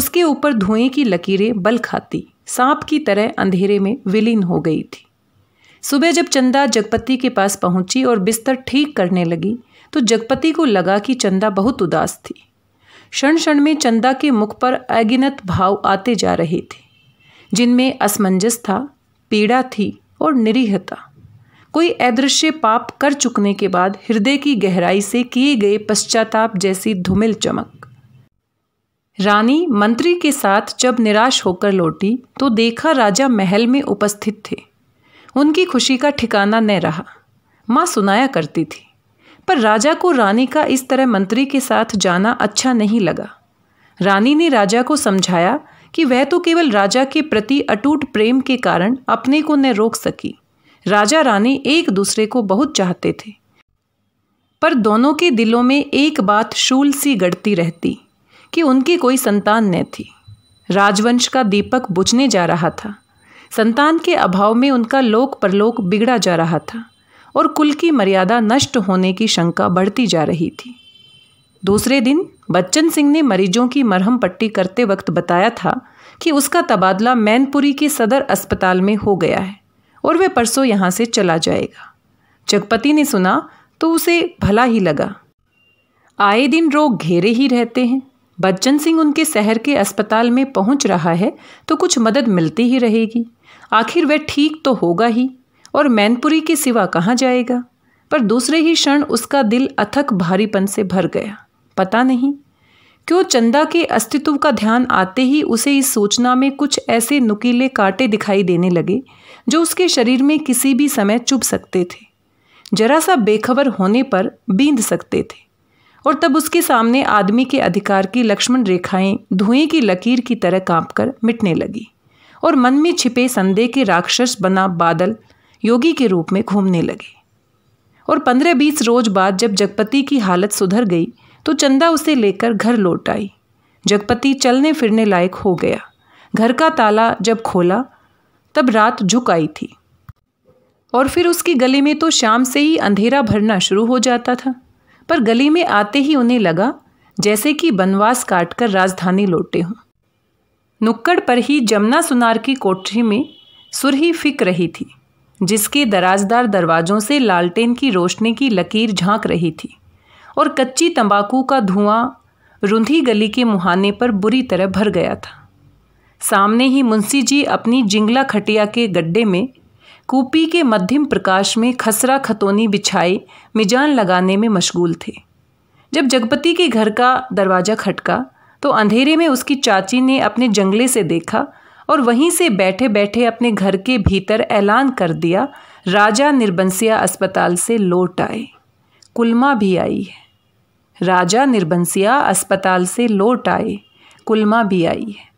उसके ऊपर धुएं की लकीरें बल खाती सांप की तरह अंधेरे में विलीन हो गई थी सुबह जब चंदा जगपति के पास पहुंची और बिस्तर ठीक करने लगी तो जगपति को लगा कि चंदा बहुत उदास थी क्षण क्षण में चंदा के मुख पर अगिनत भाव आते जा रहे थे जिनमें असमंजस था पीड़ा थी और निरीहता कोई अदृश्य पाप कर चुकने के बाद हृदय की गहराई से किए गए पश्चाताप जैसी धुमिल चमक रानी मंत्री के साथ जब निराश होकर लौटी तो देखा राजा महल में उपस्थित थे उनकी खुशी का ठिकाना न रहा माँ सुनाया करती थी पर राजा को रानी का इस तरह मंत्री के साथ जाना अच्छा नहीं लगा रानी ने राजा को समझाया कि वह तो केवल राजा के प्रति अटूट प्रेम के कारण अपने को न रोक सकी राजा रानी एक दूसरे को बहुत चाहते थे पर दोनों के दिलों में एक बात शूल सी गढ़ती रहती कि उनकी कोई संतान न थी राजवंश का दीपक बुझने जा रहा था संतान के अभाव में उनका लोक परलोक बिगड़ा जा रहा था और कुल की मर्यादा नष्ट होने की शंका बढ़ती जा रही थी दूसरे दिन बच्चन सिंह ने मरीजों की मरहम पट्टी करते वक्त बताया था कि उसका तबादला मैनपुरी के सदर अस्पताल में हो गया है और वह परसों यहाँ से चला जाएगा जगपति ने सुना तो उसे भला ही लगा आए दिन रोग घेरे ही रहते हैं बच्चन सिंह उनके शहर के अस्पताल में पहुंच रहा है तो कुछ मदद मिलती ही रहेगी आखिर वह ठीक तो होगा ही और मैनपुरी के सिवा कहाँ जाएगा पर दूसरे ही क्षण उसका दिल अथक भारीपन से भर गया पता नहीं क्यों चंदा के अस्तित्व का ध्यान आते ही उसे इस सूचना में कुछ ऐसे नुकीले कांटे दिखाई देने लगे जो उसके शरीर में किसी भी समय चुभ सकते थे जरा सा बेखबर होने पर बींद सकते थे और तब उसके सामने आदमी के अधिकार की लक्ष्मण रेखाएं धुएं की लकीर की तरह कांपकर मिटने लगी और मन में छिपे संदेह के राक्षस बना बादल योगी के रूप में घूमने लगे और पंद्रह बीस रोज बाद जब जगपति की हालत सुधर गई तो चंदा उसे लेकर घर लौट आई जगपति चलने फिरने लायक हो गया घर का ताला जब खोला तब रात झुक आई थी और फिर उसकी गली में तो शाम से ही अंधेरा भरना शुरू हो जाता था पर गली में आते ही उन्हें लगा जैसे कि बनवास काटकर राजधानी लौटे हों नुक्कड़ पर ही जमुना सुनार की कोठरी में सुरही फिक रही थी जिसके दराजदार दरवाजों से लालटेन की रोशनी की लकीर झांक रही थी और कच्ची तंबाकू का धुआं रुंधी गली के मुहाने पर बुरी तरह भर गया था सामने ही मुंशी जी अपनी जिंगला खटिया के गड्ढे में कूपी के मध्यम प्रकाश में खसरा खतौनी बिछाई मिजान लगाने में मशगूल थे जब जगपति के घर का दरवाज़ा खटका तो अंधेरे में उसकी चाची ने अपने जंगले से देखा और वहीं से बैठे बैठे अपने घर के भीतर ऐलान कर दिया राजा निर्बंसिया अस्पताल से लौट आए कुलमा भी आई है राजा निर्बंसिया अस्पताल से लौट आए कुलमा भी आई है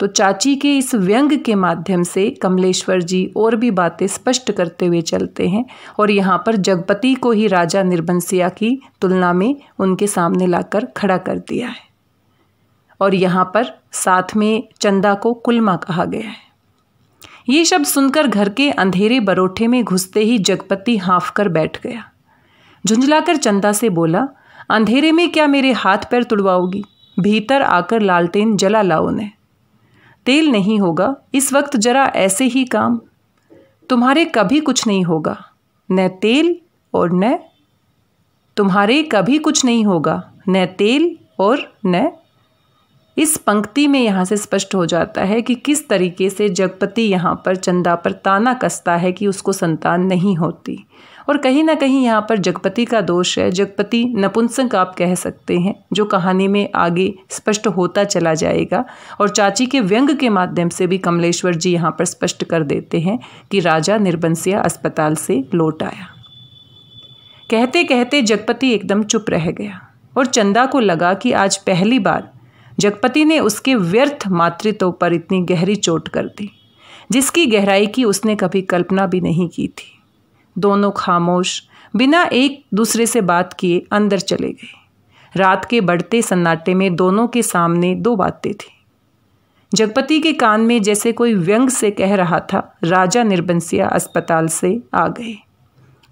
तो चाची के इस व्यंग के माध्यम से कमलेश्वर जी और भी बातें स्पष्ट करते हुए चलते हैं और यहाँ पर जगपति को ही राजा निर्बंसिया की तुलना में उनके सामने लाकर खड़ा कर दिया है और यहाँ पर साथ में चंदा को कुलमा कहा गया है ये शब्द सुनकर घर के अंधेरे बरोठे में घुसते ही जगपति हाँफ कर बैठ गया झुंझलाकर चंदा से बोला अंधेरे में क्या मेरे हाथ पैर तुड़वाओगी भीतर आकर लालटेन जला लाओ ने तेल नहीं होगा इस वक्त जरा ऐसे ही काम तुम्हारे कभी कुछ नहीं होगा न तेल और न तुम्हारे कभी कुछ नहीं होगा न तेल और न इस पंक्ति में यहाँ से स्पष्ट हो जाता है कि किस तरीके से जगपति यहाँ पर चंदा पर ताना कसता है कि उसको संतान नहीं होती और कहीं ना कहीं यहाँ पर जगपति का दोष है जगपति नपुंसक आप कह सकते हैं जो कहानी में आगे स्पष्ट होता चला जाएगा और चाची के व्यंग के माध्यम से भी कमलेश्वर जी यहाँ पर स्पष्ट कर देते हैं कि राजा निर्बंसिया अस्पताल से लौट आया कहते कहते जगपति एकदम चुप रह गया और चंदा को लगा कि आज पहली बार जगपति ने उसके व्यर्थ मातृत्व पर इतनी गहरी चोट कर दी जिसकी गहराई की उसने कभी कल्पना भी नहीं की थी दोनों खामोश बिना एक दूसरे से बात किए अंदर चले गए रात के बढ़ते सन्नाटे में दोनों के सामने दो बातें थीं जगपति के कान में जैसे कोई व्यंग से कह रहा था राजा निर्बंसिया अस्पताल से आ गए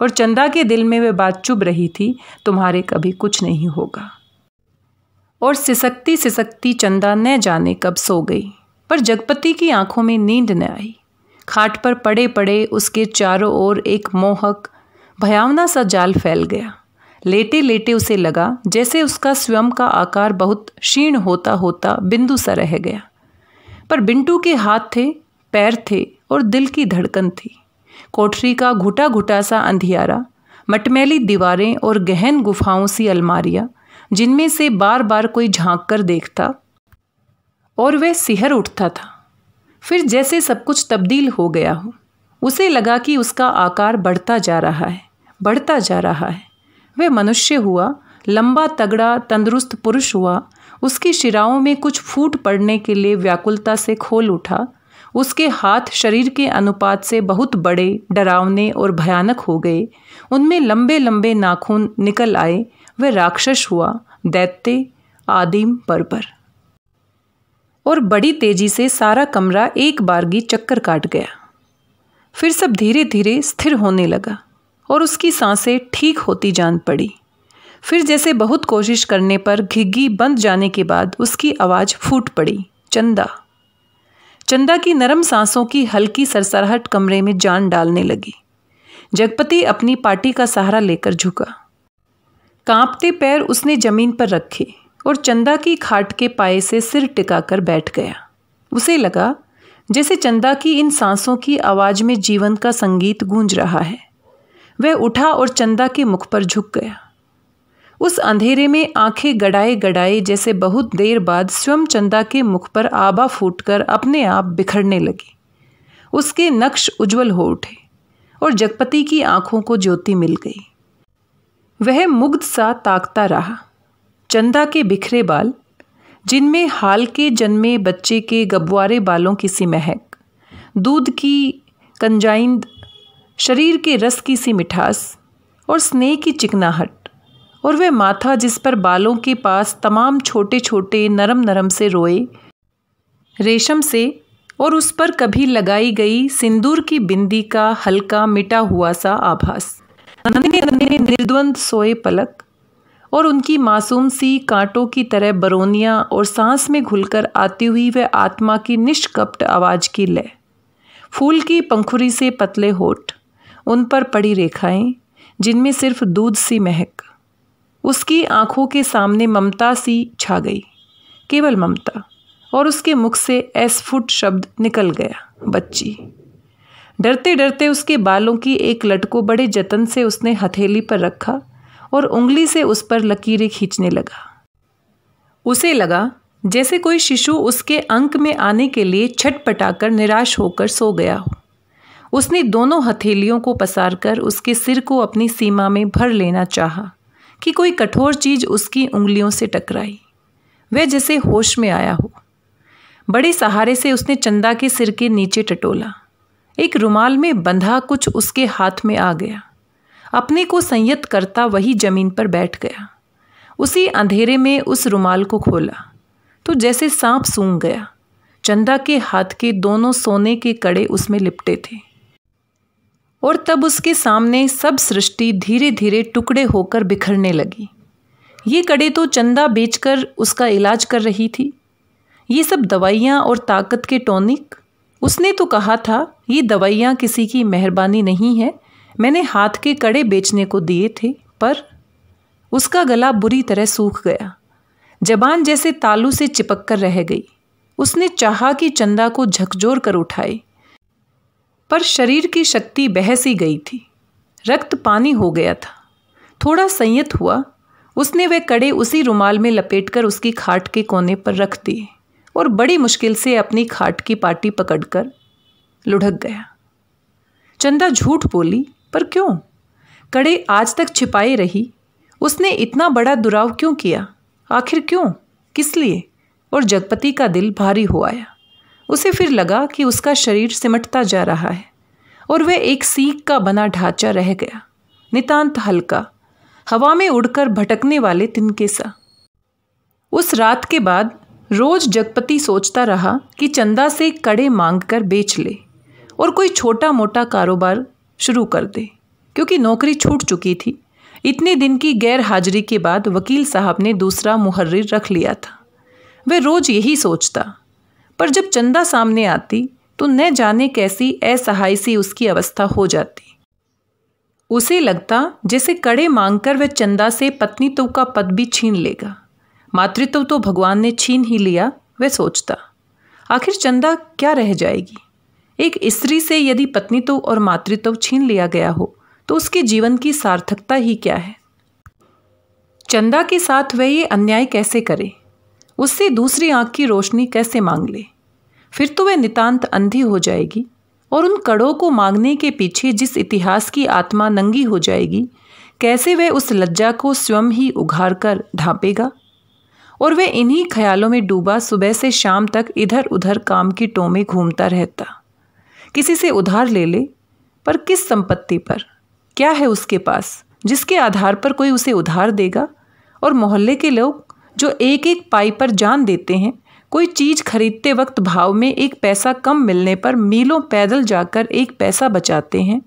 और चंदा के दिल में वह बात चुभ रही थी तुम्हारे कभी कुछ नहीं होगा और सिसकती सिसकती चंदा न जाने कब सो गई पर जगपति की आंखों में नींद न आई खाट पर पड़े पड़े उसके चारों ओर एक मोहक भयावना सा जाल फैल गया लेटे लेटे उसे लगा जैसे उसका स्वयं का आकार बहुत क्षीण होता होता बिंदु सा रह गया पर बिंटू के हाथ थे पैर थे और दिल की धड़कन थी कोठरी का घुटा घुटा सा अंधियारा मटमैली दीवारें और गहन गुफाओं सी अलमारियाँ जिनमें से बार बार कोई झांक कर देखता और वह सिहर उठता था फिर जैसे सब कुछ तब्दील हो गया हो उसे लगा कि उसका आकार बढ़ता जा रहा है बढ़ता जा रहा है वह मनुष्य हुआ लंबा तगड़ा तंदुरुस्त पुरुष हुआ उसकी शिराओं में कुछ फूट पड़ने के लिए व्याकुलता से खोल उठा उसके हाथ शरीर के अनुपात से बहुत बड़े डरावने और भयानक हो गए उनमें लंबे लंबे नाखून निकल आए वह राक्षस हुआ दैत्य आदिम पर पर और बड़ी तेजी से सारा कमरा एक बारगी चक्कर काट गया फिर सब धीरे धीरे स्थिर होने लगा और उसकी सांसें ठीक होती जान पड़ी फिर जैसे बहुत कोशिश करने पर घिग्गी बंद जाने के बाद उसकी आवाज़ फूट पड़ी चंदा चंदा की नरम सांसों की हल्की सरसराहट कमरे में जान डालने लगी जगपति अपनी पार्टी का सहारा लेकर झुका कांपते पैर उसने जमीन पर रखे और चंदा की खाट के पाए से सिर टिकाकर बैठ गया उसे लगा जैसे चंदा की इन सांसों की आवाज़ में जीवन का संगीत गूंज रहा है वह उठा और चंदा के मुख पर झुक गया उस अंधेरे में आंखें गड़ाए गड़ाए जैसे बहुत देर बाद स्वयं चंदा के मुख पर आबा फूटकर अपने आप बिखरने लगी उसके नक्श उज्जवल हो उठे और जगपति की आंखों को ज्योति मिल गई वह मुग्ध सा ताकता रहा चंदा के बिखरे बाल जिनमें हाल के जन्मे बच्चे के गब्वारे बालों की सी महक दूध की कंजाइंद शरीर के रस की सी मिठास और स्नेह की चिकनाहट और वह माथा जिस पर बालों के पास तमाम छोटे छोटे नरम नरम से रोए रेशम से और उस पर कभी लगाई गई सिंदूर की बिंदी का हल्का मिटा हुआ सा आभास नंदिनी नंदिनी निर्द्वंद सोए पलक और उनकी मासूम सी कांटों की तरह बरोनिया और सांस में घुलकर आती हुई वह आत्मा की निष्कपट आवाज़ की लय फूल की पंखुरी से पतले होठ उन पर पड़ी रेखाएं जिनमें सिर्फ दूध सी महक उसकी आंखों के सामने ममता सी छा गई केवल ममता और उसके मुख से फुट शब्द निकल गया बच्ची डरते डरते उसके बालों की एक लट को बड़े जतन से उसने हथेली पर रखा और उंगली से उस पर लकीरें खींचने लगा उसे लगा जैसे कोई शिशु उसके अंक में आने के लिए छटपटाकर निराश होकर सो गया हो उसने दोनों हथेलियों को पसारकर उसके सिर को अपनी सीमा में भर लेना चाहा कि कोई कठोर चीज उसकी उंगलियों से टकराई वह जैसे होश में आया हो बड़े सहारे से उसने चंदा के सिर के नीचे टटोला एक रुमाल में बंधा कुछ उसके हाथ में आ गया अपने को संयत करता वही जमीन पर बैठ गया उसी अंधेरे में उस रुमाल को खोला तो जैसे सांप सूंघ गया चंदा के हाथ के दोनों सोने के कड़े उसमें लिपटे थे और तब उसके सामने सब सृष्टि धीरे धीरे टुकड़े होकर बिखरने लगी ये कड़े तो चंदा बेचकर उसका इलाज कर रही थी ये सब दवाइयाँ और ताकत के टॉनिक उसने तो कहा था ये दवाइयाँ किसी की मेहरबानी नहीं है मैंने हाथ के कड़े बेचने को दिए थे पर उसका गला बुरी तरह सूख गया जबान जैसे तालू से चिपक कर रह गई उसने चाहा कि चंदा को झकझोर कर उठाए पर शरीर की शक्ति बहस ही गई थी रक्त पानी हो गया था थोड़ा संयत हुआ उसने वह कड़े उसी रुमाल में लपेटकर उसकी खाट के कोने पर रख दिए और बड़ी मुश्किल से अपनी खाट की पार्टी पकड़कर लुढ़क गया चंदा झूठ बोली पर क्यों कड़े आज तक छिपाए रही उसने इतना बड़ा दुराव क्यों किया आखिर क्यों किस लिए और जगपति का दिल भारी हो आया उसे फिर लगा कि उसका शरीर सिमटता जा रहा है और वह एक सीख का बना ढांचा रह गया नितांत हल्का हवा में उड़कर भटकने वाले तिनके सा उस रात के बाद रोज जगपति सोचता रहा कि चंदा से कड़े मांग कर बेच ले और कोई छोटा मोटा कारोबार शुरू कर दे क्योंकि नौकरी छूट चुकी थी इतने दिन की गैर हाजिरी के बाद वकील साहब ने दूसरा मुहर्र रख लिया था वह रोज यही सोचता पर जब चंदा सामने आती तो न जाने कैसी असहाय सी उसकी अवस्था हो जाती उसे लगता जैसे कड़े मांगकर वह चंदा से पत्नी तो का पद भी छीन लेगा मातृत्व तो भगवान ने छीन ही लिया वह सोचता आखिर चंदा क्या रह जाएगी एक स्त्री से यदि पत्नीत्व और मातृत्व छीन लिया गया हो तो उसके जीवन की सार्थकता ही क्या है चंदा के साथ वह ये अन्याय कैसे करे उससे दूसरी आंख की रोशनी कैसे मांग ले फिर तो वह नितांत अंधी हो जाएगी और उन कड़ों को मांगने के पीछे जिस इतिहास की आत्मा नंगी हो जाएगी कैसे वह उस लज्जा को स्वयं ही उघार कर ढांपेगा और वह इन्हीं ख्यालों में डूबा सुबह से शाम तक इधर उधर काम की टो में घूमता रहता किसी से उधार ले ले पर किस संपत्ति पर क्या है उसके पास जिसके आधार पर कोई उसे उधार देगा और मोहल्ले के लोग जो एक एक पाई पर जान देते हैं कोई चीज़ खरीदते वक्त भाव में एक पैसा कम मिलने पर मीलों पैदल जाकर एक पैसा बचाते हैं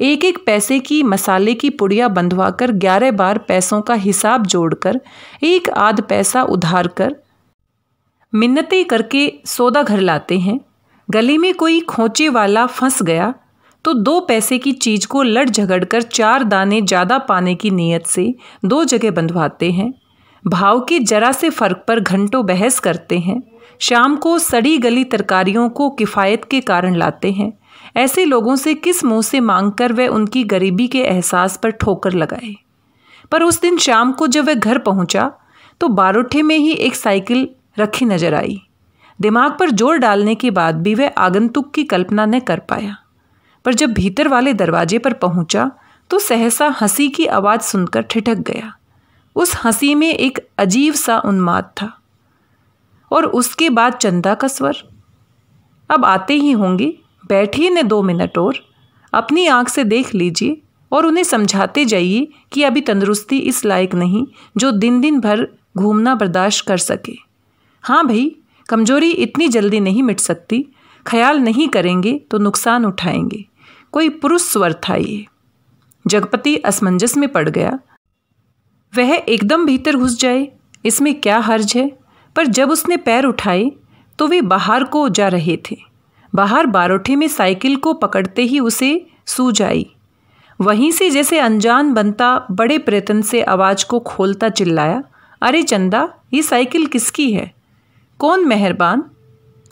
एक एक पैसे की मसाले की पुड़िया बंधवाकर ग्यारह बार पैसों का हिसाब जोड़कर एक आध पैसा उधार कर मिन्नतें करके सौदा घर लाते हैं गली में कोई खोचे वाला फंस गया तो दो पैसे की चीज़ को लड़ झगड़ कर चार दाने ज़्यादा पाने की नीयत से दो जगह बंधवाते हैं भाव के जरा से फ़र्क पर घंटों बहस करते हैं शाम को सड़ी गली तरकारियों को किफ़ायत के कारण लाते हैं ऐसे लोगों से किस मुंह से मांगकर वह उनकी गरीबी के एहसास पर ठोकर लगाए पर उस दिन शाम को जब वह घर पहुंचा तो बारोठे में ही एक साइकिल रखी नजर आई दिमाग पर जोर डालने के बाद भी वह आगंतुक की कल्पना न कर पाया पर जब भीतर वाले दरवाजे पर पहुंचा तो सहसा हंसी की आवाज़ सुनकर ठिठक गया उस हंसी में एक अजीब सा उन्माद था और उसके बाद चंदा का स्वर अब आते ही होंगे बैठिए न दो मिनट और अपनी आँख से देख लीजिए और उन्हें समझाते जाइए कि अभी तंदुरुस्ती इस लायक नहीं जो दिन दिन भर घूमना बर्दाश्त कर सके हाँ भाई कमजोरी इतनी जल्दी नहीं मिट सकती ख्याल नहीं करेंगे तो नुकसान उठाएंगे कोई पुरुष स्वर था ये जगपति असमंजस में पड़ गया वह एकदम भीतर घुस जाए इसमें क्या हर्ज है पर जब उसने पैर उठाए तो वे बाहर को जा रहे थे बाहर बारोठे में साइकिल को पकड़ते ही उसे सूझ आई वहीं से जैसे अनजान बनता बड़े प्रयत्न से आवाज़ को खोलता चिल्लाया अरे चंदा ये साइकिल किसकी है कौन मेहरबान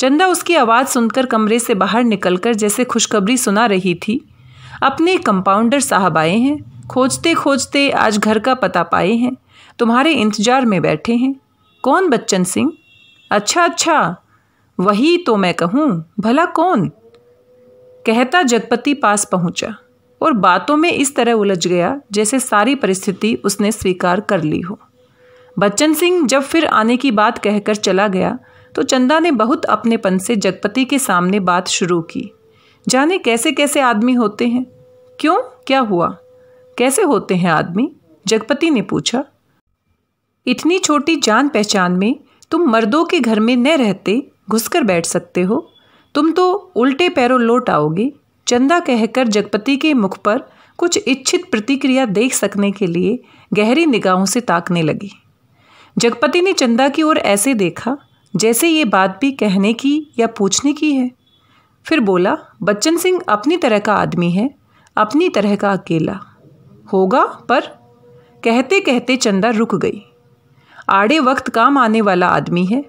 चंदा उसकी आवाज़ सुनकर कमरे से बाहर निकलकर जैसे खुशखबरी सुना रही थी अपने कंपाउंडर साहब आए हैं खोजते खोजते आज घर का पता पाए हैं तुम्हारे इंतजार में बैठे हैं कौन बच्चन सिंह अच्छा अच्छा वही तो मैं कहूँ भला कौन कहता जगपति पास पहुँचा और बातों में इस तरह उलझ गया जैसे सारी परिस्थिति उसने स्वीकार कर ली हो बच्चन सिंह जब फिर आने की बात कहकर चला गया तो चंदा ने बहुत अपनेपन से जगपति के सामने बात शुरू की जाने कैसे कैसे आदमी होते हैं क्यों क्या हुआ कैसे होते हैं आदमी जगपति ने पूछा इतनी छोटी जान पहचान में तुम मर्दों के घर में न रहते घुसकर बैठ सकते हो तुम तो उल्टे पैरों लौट आओगे चंदा कहकर जगपति के मुख पर कुछ इच्छित प्रतिक्रिया देख सकने के लिए गहरी निगाहों से ताकने लगी जगपति ने चंदा की ओर ऐसे देखा जैसे ये बात भी कहने की या पूछने की है फिर बोला बच्चन सिंह अपनी तरह का आदमी है अपनी तरह का अकेला होगा पर कहते कहते चंदा रुक गई आड़े वक्त काम आने वाला आदमी है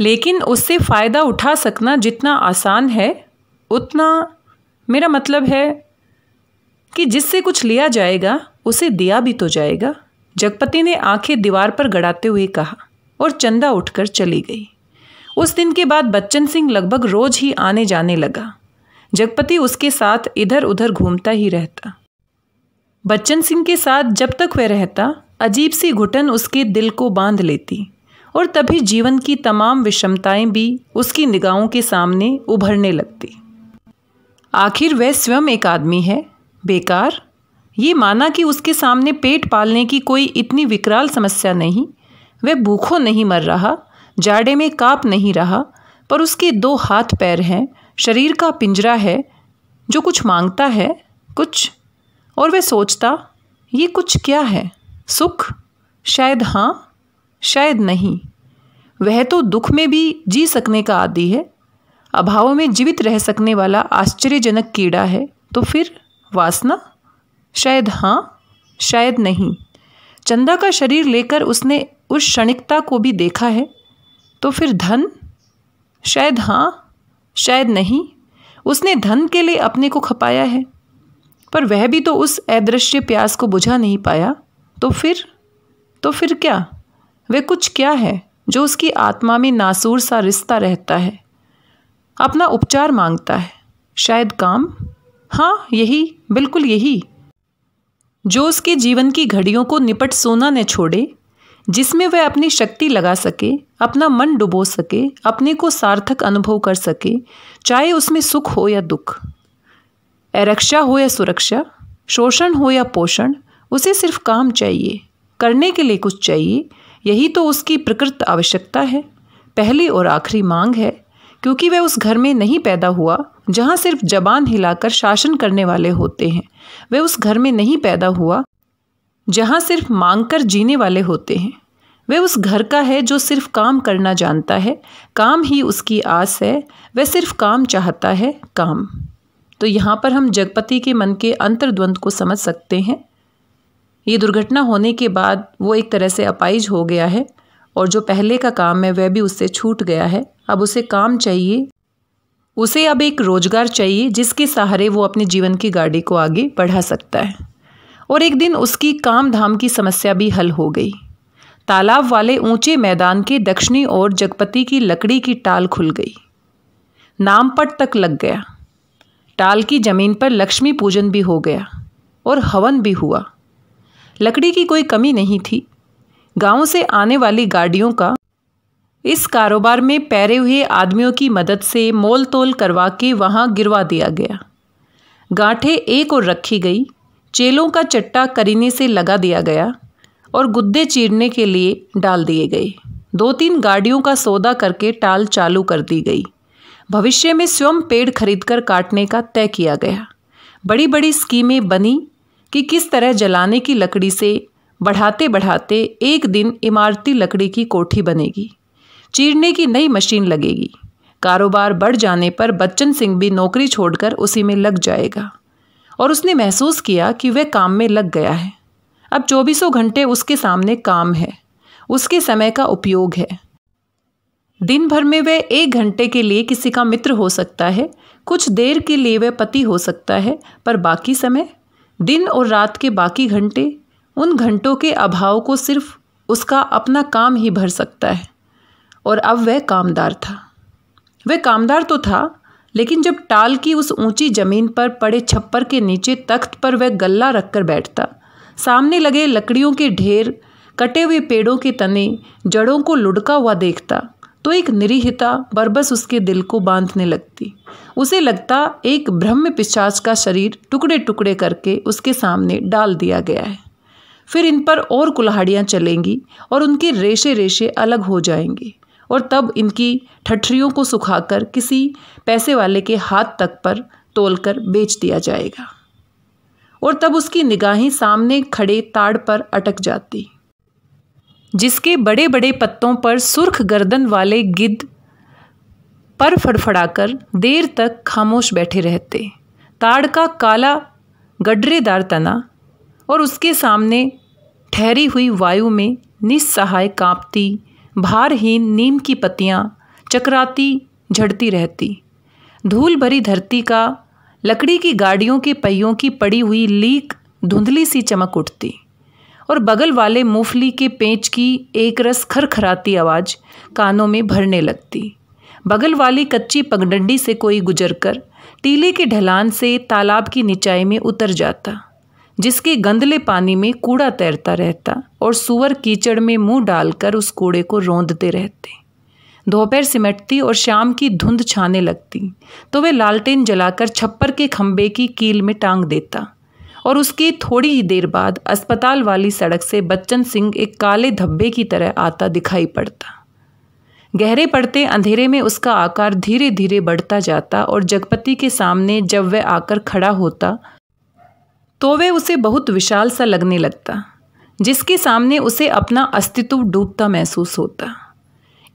लेकिन उससे फ़ायदा उठा सकना जितना आसान है उतना मेरा मतलब है कि जिससे कुछ लिया जाएगा उसे दिया भी तो जाएगा जगपति ने आंखें दीवार पर गड़ाते हुए कहा और चंदा उठकर चली गई उस दिन के बाद बच्चन सिंह लगभग रोज ही आने जाने लगा जगपति उसके साथ इधर उधर घूमता ही रहता बच्चन सिंह के साथ जब तक वह रहता अजीब सी घुटन उसके दिल को बांध लेती और तभी जीवन की तमाम विषमताएं भी उसकी निगाहों के सामने उभरने लगती आखिर वह स्वयं एक आदमी है बेकार ये माना कि उसके सामने पेट पालने की कोई इतनी विकराल समस्या नहीं वह भूखों नहीं मर रहा जाड़े में काँप नहीं रहा पर उसके दो हाथ पैर हैं शरीर का पिंजरा है जो कुछ मांगता है कुछ और वह सोचता ये कुछ क्या है सुख शायद हाँ शायद नहीं वह तो दुख में भी जी सकने का आदि है अभाव में जीवित रह सकने वाला आश्चर्यजनक कीड़ा है तो फिर वासना शायद हाँ शायद नहीं चंदा का शरीर लेकर उसने उस क्षणिकता को भी देखा है तो फिर धन शायद हाँ शायद नहीं उसने धन के लिए अपने को खपाया है पर वह भी तो उस अदृश्य प्यास को बुझा नहीं पाया तो फिर तो फिर क्या वे कुछ क्या है जो उसकी आत्मा में नासूर सा रिश्ता रहता है अपना उपचार मांगता है शायद काम हाँ यही बिल्कुल यही जो उसके जीवन की घड़ियों को निपट सोना न छोड़े जिसमें वह अपनी शक्ति लगा सके अपना मन डुबो सके अपने को सार्थक अनुभव कर सके चाहे उसमें सुख हो या दुख अरक्षा हो या सुरक्षा शोषण हो या पोषण उसे सिर्फ काम चाहिए करने के लिए कुछ चाहिए यही तो उसकी प्रकृत आवश्यकता है पहली और आखिरी मांग है क्योंकि वह उस घर में नहीं पैदा हुआ जहाँ सिर्फ जबान हिलाकर शासन करने वाले होते हैं वह उस घर में नहीं पैदा हुआ जहाँ सिर्फ मांग कर जीने वाले होते हैं वह उस घर का है जो सिर्फ काम करना जानता है काम ही उसकी आस है वह सिर्फ काम चाहता है काम तो यहाँ पर हम जगपति के मन के अंतर्द्वंद को समझ सकते हैं ये दुर्घटना होने के बाद वो एक तरह से अपाइज हो गया है और जो पहले का काम है वह भी उससे छूट गया है अब उसे काम चाहिए उसे अब एक रोजगार चाहिए जिसके सहारे वो अपने जीवन की गाड़ी को आगे बढ़ा सकता है और एक दिन उसकी काम धाम की समस्या भी हल हो गई तालाब वाले ऊंचे मैदान के दक्षिणी ओर जगपति की लकड़ी की टाल खुल गई नामपट तक लग गया टाल की जमीन पर लक्ष्मी पूजन भी हो गया और हवन भी हुआ लकड़ी की कोई कमी नहीं थी गांव से आने वाली गाड़ियों का इस कारोबार में पैरे हुए आदमियों की मदद से मोल तोल करवा के वहाँ गिरवा दिया गया गांठे एक और रखी गई चेलों का चट्टा करीने से लगा दिया गया और गुद्दे चीरने के लिए डाल दिए गए दो तीन गाड़ियों का सौदा करके टाल चालू कर दी गई भविष्य में स्वयं पेड़ खरीदकर काटने का तय किया गया बड़ी बड़ी स्कीमें बनी कि किस तरह जलाने की लकड़ी से बढ़ाते बढ़ाते एक दिन इमारती लकड़ी की कोठी बनेगी चीरने की नई मशीन लगेगी कारोबार बढ़ जाने पर बच्चन सिंह भी नौकरी छोड़कर उसी में लग जाएगा और उसने महसूस किया कि वह काम में लग गया है अब चौबीसों घंटे उसके सामने काम है उसके समय का उपयोग है दिन भर में वह एक घंटे के लिए किसी का मित्र हो सकता है कुछ देर के लिए वह पति हो सकता है पर बाकी समय दिन और रात के बाकी घंटे उन घंटों के अभाव को सिर्फ उसका अपना काम ही भर सकता है और अब वह कामदार था वह कामदार तो था लेकिन जब टाल की उस ऊंची जमीन पर पड़े छप्पर के नीचे तख्त पर वह गल्ला रखकर बैठता सामने लगे लकड़ियों के ढेर कटे हुए पेड़ों के तने जड़ों को लुढ़का हुआ देखता तो एक निरीहिता बरबस उसके दिल को बांधने लगती उसे लगता एक ब्रह्म पिशाच का शरीर टुकड़े टुकड़े करके उसके सामने डाल दिया गया है फिर इन पर और कुल्हाड़ियाँ चलेंगी और उनके रेशे रेशे अलग हो जाएंगे और तब इनकी ठठरियों को सुखाकर किसी पैसे वाले के हाथ तक पर तोलकर बेच दिया जाएगा और तब उसकी निगाहें सामने खड़े ताड़ पर अटक जाती जिसके बड़े बड़े पत्तों पर सुर्ख गर्दन वाले गिद्ध पर फड़फड़ाकर देर तक खामोश बैठे रहते ताड़ का काला गडरेदार तना और उसके सामने ठहरी हुई वायु में निस्सहाय कांपती भारहीन नीम की पत्तियाँ चकराती झड़ती रहती धूल भरी धरती का लकड़ी की गाड़ियों के पहियों की पड़ी हुई लीक धुंधली सी चमक उठती और बगल वाले मूंगफली के पेंच की एक रस खरखराती आवाज़ कानों में भरने लगती बगल वाली कच्ची पगडंडी से कोई गुजर कर टीले के ढलान से तालाब की निचाई में उतर जाता जिसके गंदले पानी में कूड़ा तैरता रहता और सुअर कीचड़ में मुंह डालकर उस कूड़े को रोंदते रहते दोपहर सिमटती और शाम की धुंध छाने लगती तो वे लालटेन जलाकर छप्पर के खम्बे की कील में टांग देता और उसके थोड़ी ही देर बाद अस्पताल वाली सड़क से बच्चन सिंह एक काले धब्बे की तरह आता दिखाई पड़ता गहरे पड़ते अंधेरे में उसका आकार धीरे धीरे बढ़ता जाता और जगपति के सामने जब वह आकर खड़ा होता तो वह उसे बहुत विशाल सा लगने लगता जिसके सामने उसे अपना अस्तित्व डूबता महसूस होता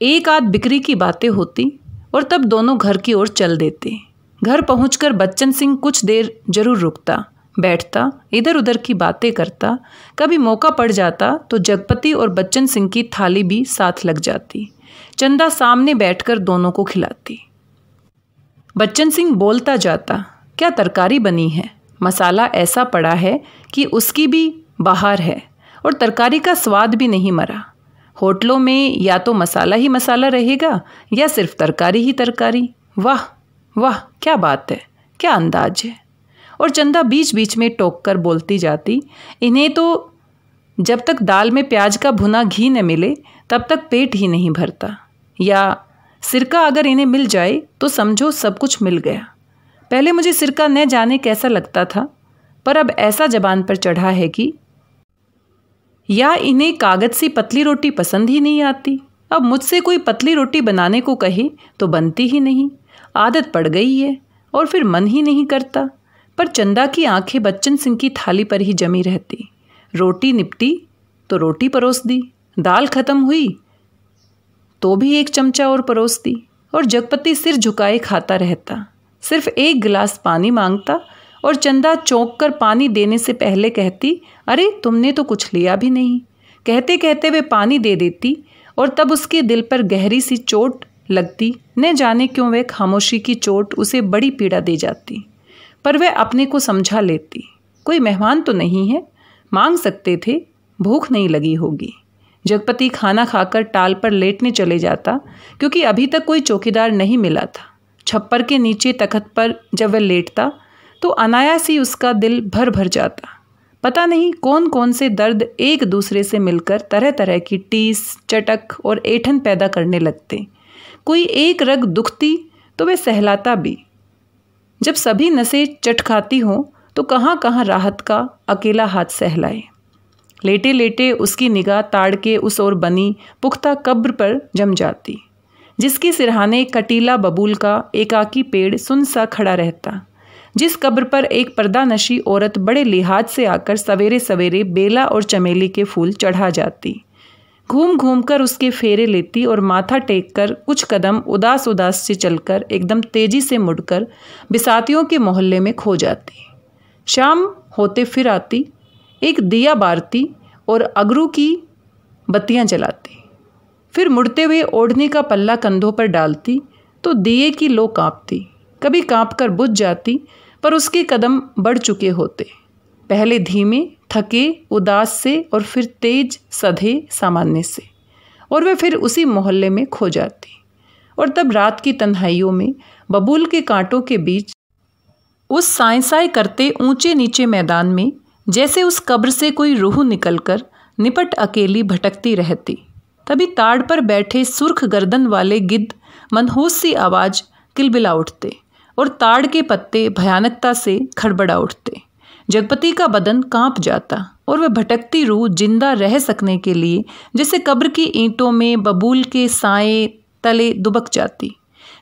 एक आध बिक्री की बातें होती और तब दोनों घर की ओर चल देते घर पहुंचकर बच्चन सिंह कुछ देर जरूर रुकता बैठता इधर उधर की बातें करता कभी मौका पड़ जाता तो जगपति और बच्चन सिंह की थाली भी साथ लग जाती चंदा सामने बैठकर दोनों को खिलाती बच्चन सिंह बोलता जाता क्या तरकारी बनी है मसाला ऐसा पड़ा है कि उसकी भी बाहर है और तरकारी का स्वाद भी नहीं मरा होटलों में या तो मसाला ही मसाला रहेगा या सिर्फ तरकारी ही तरकारी वाह वाह क्या बात है क्या अंदाज है और चंदा बीच बीच में टोक कर बोलती जाती इन्हें तो जब तक दाल में प्याज का भुना घी न मिले तब तक पेट ही नहीं भरता या सिरका अगर इन्हें मिल जाए तो समझो सब कुछ मिल गया पहले मुझे सिरका न जाने कैसा लगता था पर अब ऐसा जबान पर चढ़ा है कि या इन्हें कागज़ सी पतली रोटी पसंद ही नहीं आती अब मुझसे कोई पतली रोटी बनाने को कहे तो बनती ही नहीं आदत पड़ गई है और फिर मन ही नहीं करता पर चंदा की आंखें बच्चन सिंह की थाली पर ही जमी रहती रोटी निपटी तो रोटी परोस दी दाल खत्म हुई तो भी एक चमचा और परोस दी और जगपति सिर झुकाए खाता रहता सिर्फ एक गिलास पानी मांगता और चंदा चौंक कर पानी देने से पहले कहती अरे तुमने तो कुछ लिया भी नहीं कहते कहते वे पानी दे देती और तब उसके दिल पर गहरी सी चोट लगती न जाने क्यों वह खामोशी की चोट उसे बड़ी पीड़ा दे जाती पर वह अपने को समझा लेती कोई मेहमान तो नहीं है मांग सकते थे भूख नहीं लगी होगी जगपति खाना खाकर टाल पर लेटने चले जाता क्योंकि अभी तक कोई चौकीदार नहीं मिला था छप्पर के नीचे तखत पर जब वह लेटता तो अनायास ही उसका दिल भर भर जाता पता नहीं कौन कौन से दर्द एक दूसरे से मिलकर तरह तरह की टीस चटक और ऐठन पैदा करने लगते कोई एक रग दुखती तो वह सहलाता भी जब सभी नसें चट खाती हों तो कहाँ कहाँ राहत का अकेला हाथ सहलाए लेटे लेटे उसकी निगाह ताड़ के उस ओर बनी पुख्ता कब्र पर जम जाती जिसके सिरहाने कटीला बबूल का एकाकी पेड़ सुन सा खड़ा रहता जिस कब्र पर एक पर्दा नशी औरत बड़े लिहाज से आकर सवेरे सवेरे बेला और चमेली के फूल चढ़ा जाती घूम घूम कर उसके फेरे लेती और माथा टेक कर कुछ कदम उदास उदास से चलकर एकदम तेजी से मुड़कर बिसातियों के मोहल्ले में खो जाती शाम होते फिर आती एक दिया बारती और अगरू की बत्तियाँ जलाती फिर मुड़ते हुए ओढ़ने का पल्ला कंधों पर डालती तो दिए की लो कांपती कभी कांप कर बुझ जाती पर उसके कदम बढ़ चुके होते पहले धीमे थके उदास से और फिर तेज सधे सामान्य से और वह फिर उसी मोहल्ले में खो जाती और तब रात की तन्हाइयों में बबूल के कांटों के बीच उस साय साय करते ऊंचे नीचे मैदान में जैसे उस कब्र से कोई रूह निकलकर निपट अकेली भटकती रहती तभी ताड़ पर बैठे सुर्ख गर्दन वाले गिद्ध मनहूस सी आवाज़ किलबिला उठते और ताड़ के पत्ते भयानकता से खड़बड़ा उठते जगपति का बदन कांप जाता और वह भटकती रूह जिंदा रह सकने के लिए जैसे कब्र की ईंटों में बबूल के साए तले दुबक जाती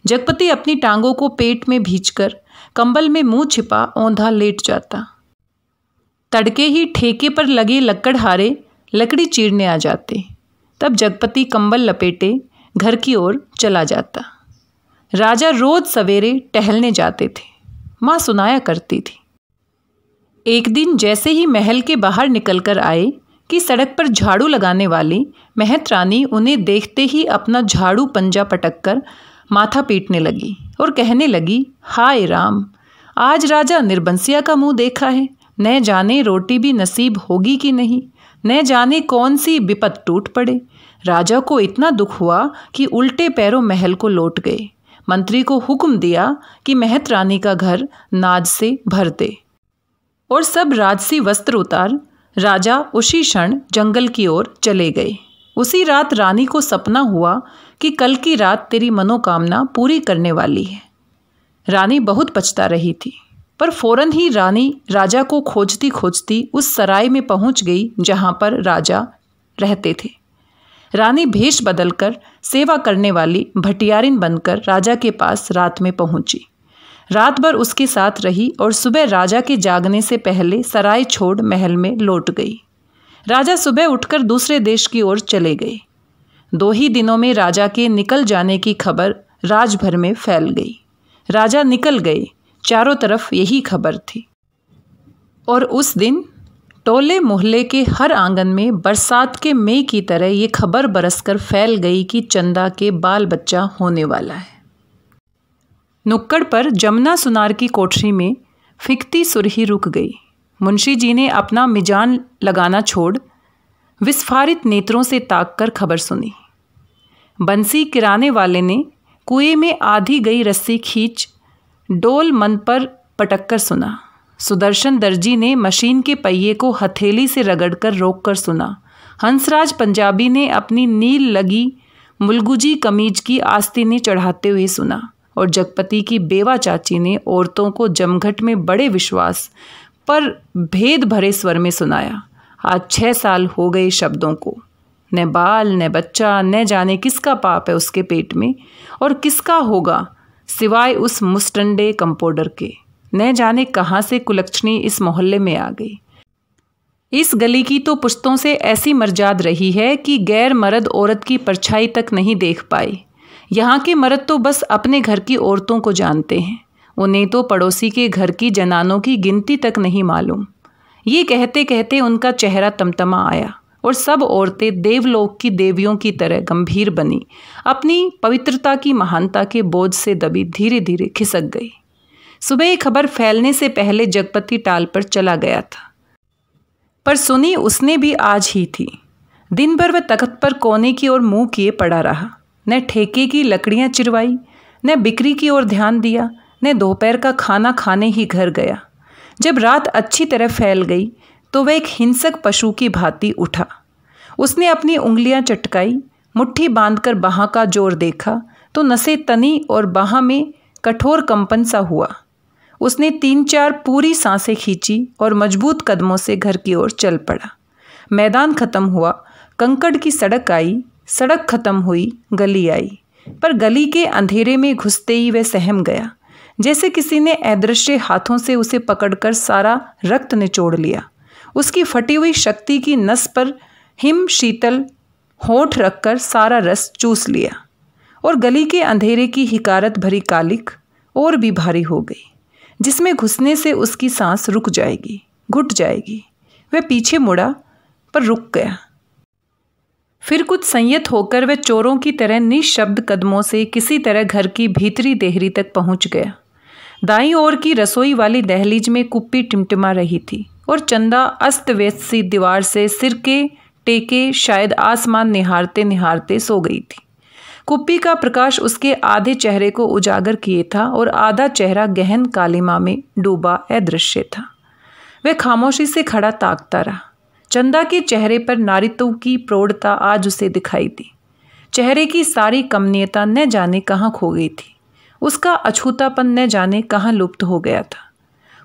जगपति अपनी टांगों को पेट में भींचकर कंबल में मुंह छिपा औंधा लेट जाता तड़के ही ठेके पर लगे लकड़हारे लकड़ी चीरने आ जाते तब जगपति कंबल लपेटे घर की ओर चला जाता राजा रोज सवेरे टहलने जाते थे माँ सुनाया करती थी एक दिन जैसे ही महल के बाहर निकलकर आए कि सड़क पर झाड़ू लगाने वाली महत रानी उन्हें देखते ही अपना झाड़ू पंजा पटक कर माथा पीटने लगी और कहने लगी हाय राम आज राजा निर्बंसिया का मुंह देखा है न जाने रोटी भी नसीब होगी कि नहीं न जाने कौन सी विपत टूट पड़े राजा को इतना दुख हुआ कि उल्टे पैरों महल को लौट गए मंत्री को हुक्म दिया कि महत रानी का घर नाज से भर दे और सब राजसी वस्त्र उतार राजा उसी क्षण जंगल की ओर चले गए उसी रात रानी को सपना हुआ कि कल की रात तेरी मनोकामना पूरी करने वाली है रानी बहुत पछता रही थी पर फौरन ही रानी राजा को खोजती खोजती उस सराय में पहुंच गई जहां पर राजा रहते थे रानी भेष बदलकर सेवा करने वाली भटियारिन बनकर राजा के पास रात में पहुंची रात भर उसके साथ रही और सुबह राजा के जागने से पहले सराय छोड़ महल में लौट गई राजा सुबह उठकर दूसरे देश की ओर चले गए दो ही दिनों में राजा के निकल जाने की खबर राजभर में फैल गई राजा निकल गए चारों तरफ यही खबर थी और उस दिन टोले मोहल्ले के हर आंगन में बरसात के मई की तरह ये खबर बरसकर फैल गई कि चंदा के बाल बच्चा होने वाला है नुक्कड़ पर जमुना सुनार की कोठरी में फिकती सुरही रुक गई मुंशी जी ने अपना मिजान लगाना छोड़ विस्फारित नेत्रों से ताक कर खबर सुनी बंसी किराने वाले ने कुएं में आधी गई रस्सी खींच डोल मन पर पटक कर सुना सुदर्शन दर्जी ने मशीन के पहिए को हथेली से रगड़कर रोक कर सुना हंसराज पंजाबी ने अपनी नील लगी मुलगुजी कमीज की आस्तीनें चढ़ाते हुए सुना और जगपति की बेवा चाची ने औरतों को जमघट में बड़े विश्वास पर भेद भरे स्वर में सुनाया आज छः साल हो गए शब्दों को न बाल न बच्चा न जाने किसका पाप है उसके पेट में और किसका होगा सिवाय उस मुस्टंडे कंपोडर के न जाने कहाँ से कुलक्षणी इस मोहल्ले में आ गई इस गली की तो पुश्तों से ऐसी मर्जाद रही है कि गैर मर्द औरत की परछाई तक नहीं देख पाई यहाँ के मर्द तो बस अपने घर की औरतों को जानते हैं उन्हें तो पड़ोसी के घर की जनानों की गिनती तक नहीं मालूम ये कहते कहते उनका चेहरा तमतमा आया और सब औरतें देवलोक की देवियों की तरह गंभीर बनी अपनी पवित्रता की महानता के बोझ से दबी धीरे धीरे खिसक गई सुबह खबर फैलने से पहले जगपति टाल पर चला गया था पर सुनी उसने भी आज ही थी दिन भर वह तखत पर कोने की ओर मुंह किए पड़ा रहा न ठेके की लकड़ियाँ चिरवाई न बिक्री की ओर ध्यान दिया न दोपहर का खाना खाने ही घर गया जब रात अच्छी तरह फैल गई तो वह एक हिंसक पशु की भांति उठा उसने अपनी उंगलियां चटकाई मुट्ठी बांधकर बाह का जोर देखा तो नसे तनी और बाह में कठोर कंपन सा हुआ उसने तीन चार पूरी सांसें खींची और मजबूत कदमों से घर की ओर चल पड़ा मैदान खत्म हुआ कंकड़ की सड़क आई सड़क खत्म हुई गली आई पर गली के अंधेरे में घुसते ही वह सहम गया जैसे किसी ने अदृश्य हाथों से उसे पकड़कर सारा रक्त निचोड़ लिया उसकी फटी हुई शक्ति की नस पर हिम शीतल होठ रखकर सारा रस चूस लिया और गली के अंधेरे की हिकारत भरी कालिक और भी भारी हो गई जिसमें घुसने से उसकी सांस रुक जाएगी घुट जाएगी वह पीछे मुड़ा पर रुक गया फिर कुछ संयत होकर वह चोरों की तरह निशब्द कदमों से किसी तरह घर की भीतरी देहरी तक पहुंच गया दाई ओर की रसोई वाली दहलीज में कुप्पी टिमटिमा रही थी और चंदा अस्त व्यस्त सी दीवार से सिर के टेके शायद आसमान निहारते निहारते सो गई थी कुप्पी का प्रकाश उसके आधे चेहरे को उजागर किए था और आधा चेहरा गहन कालिमा में डूबा अदृश्य था वह खामोशी से खड़ा ताकता रहा चंदा के चेहरे पर नारित्व की प्रौढ़ता आज उसे दिखाई दी चेहरे की सारी कमनीयता न जाने कहाँ खो गई थी उसका अछूतापन न जाने कहाँ लुप्त हो गया था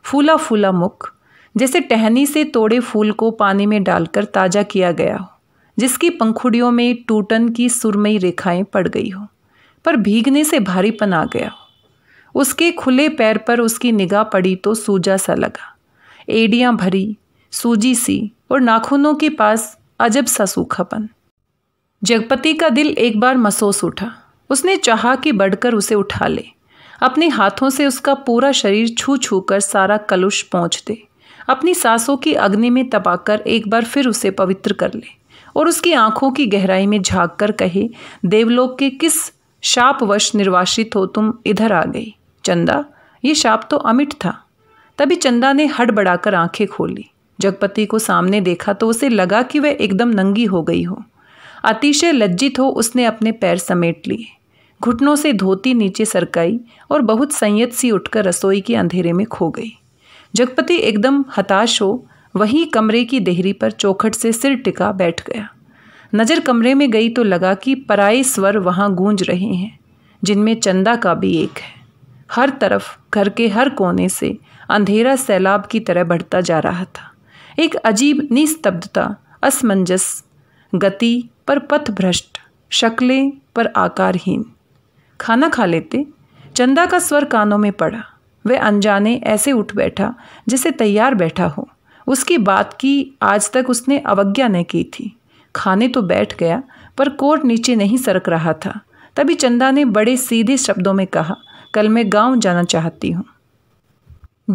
फूला फूला मुख जैसे टहनी से तोड़े फूल को पानी में डालकर ताज़ा किया गया हो जिसकी पंखुड़ियों में टूटन की सुरमई रेखाएं पड़ गई हो पर भीगने से भारीपन आ गया हो उसके खुले पैर पर उसकी निगाह पड़ी तो सूजा सा लगा एडियां भरी सूजी सी और नाखूनों के पास अजब सा सूखापन जगपति का दिल एक बार मसोस उठा उसने चाहा कि बढ़कर उसे उठा ले अपने हाथों से उसका पूरा शरीर छू छू कर सारा कलुष पहुँच दे अपनी सांसों की अग्नि में तपाकर एक बार फिर उसे पवित्र कर ले और उसकी आंखों की गहराई में झाँक कर कहे देवलोक के किस शापवश निर्वासित हो तुम इधर आ गई चंदा ये शाप तो अमिट था तभी चंदा ने हड़बड़ाकर आंखें खोली जगपति को सामने देखा तो उसे लगा कि वह एकदम नंगी हो गई हो अतिशय लज्जित हो उसने अपने पैर समेट लिए घुटनों से धोती नीचे सरकाई और बहुत संयत सी उठकर रसोई के अंधेरे में खो गई जगपति एकदम हताश हो वहीं कमरे की देहरी पर चौखट से सिर टिका बैठ गया नज़र कमरे में गई तो लगा कि पराए स्वर वहाँ गूंज रहे हैं जिनमें चंदा का भी एक है हर तरफ घर के हर कोने से अंधेरा सैलाब की तरह बढ़ता जा रहा था एक अजीब निस्तब्धता असमंजस गति पर पथ भ्रष्ट शक्लें पर आकारहीन खाना खा लेते चंदा का स्वर कानों में पड़ा वह अनजाने ऐसे उठ बैठा जैसे तैयार बैठा हो उसकी बात की आज तक उसने अवज्ञा न की थी खाने तो बैठ गया पर कोट नीचे नहीं सरक रहा था तभी चंदा ने बड़े सीधे शब्दों में कहा कल मैं गांव जाना चाहती हूँ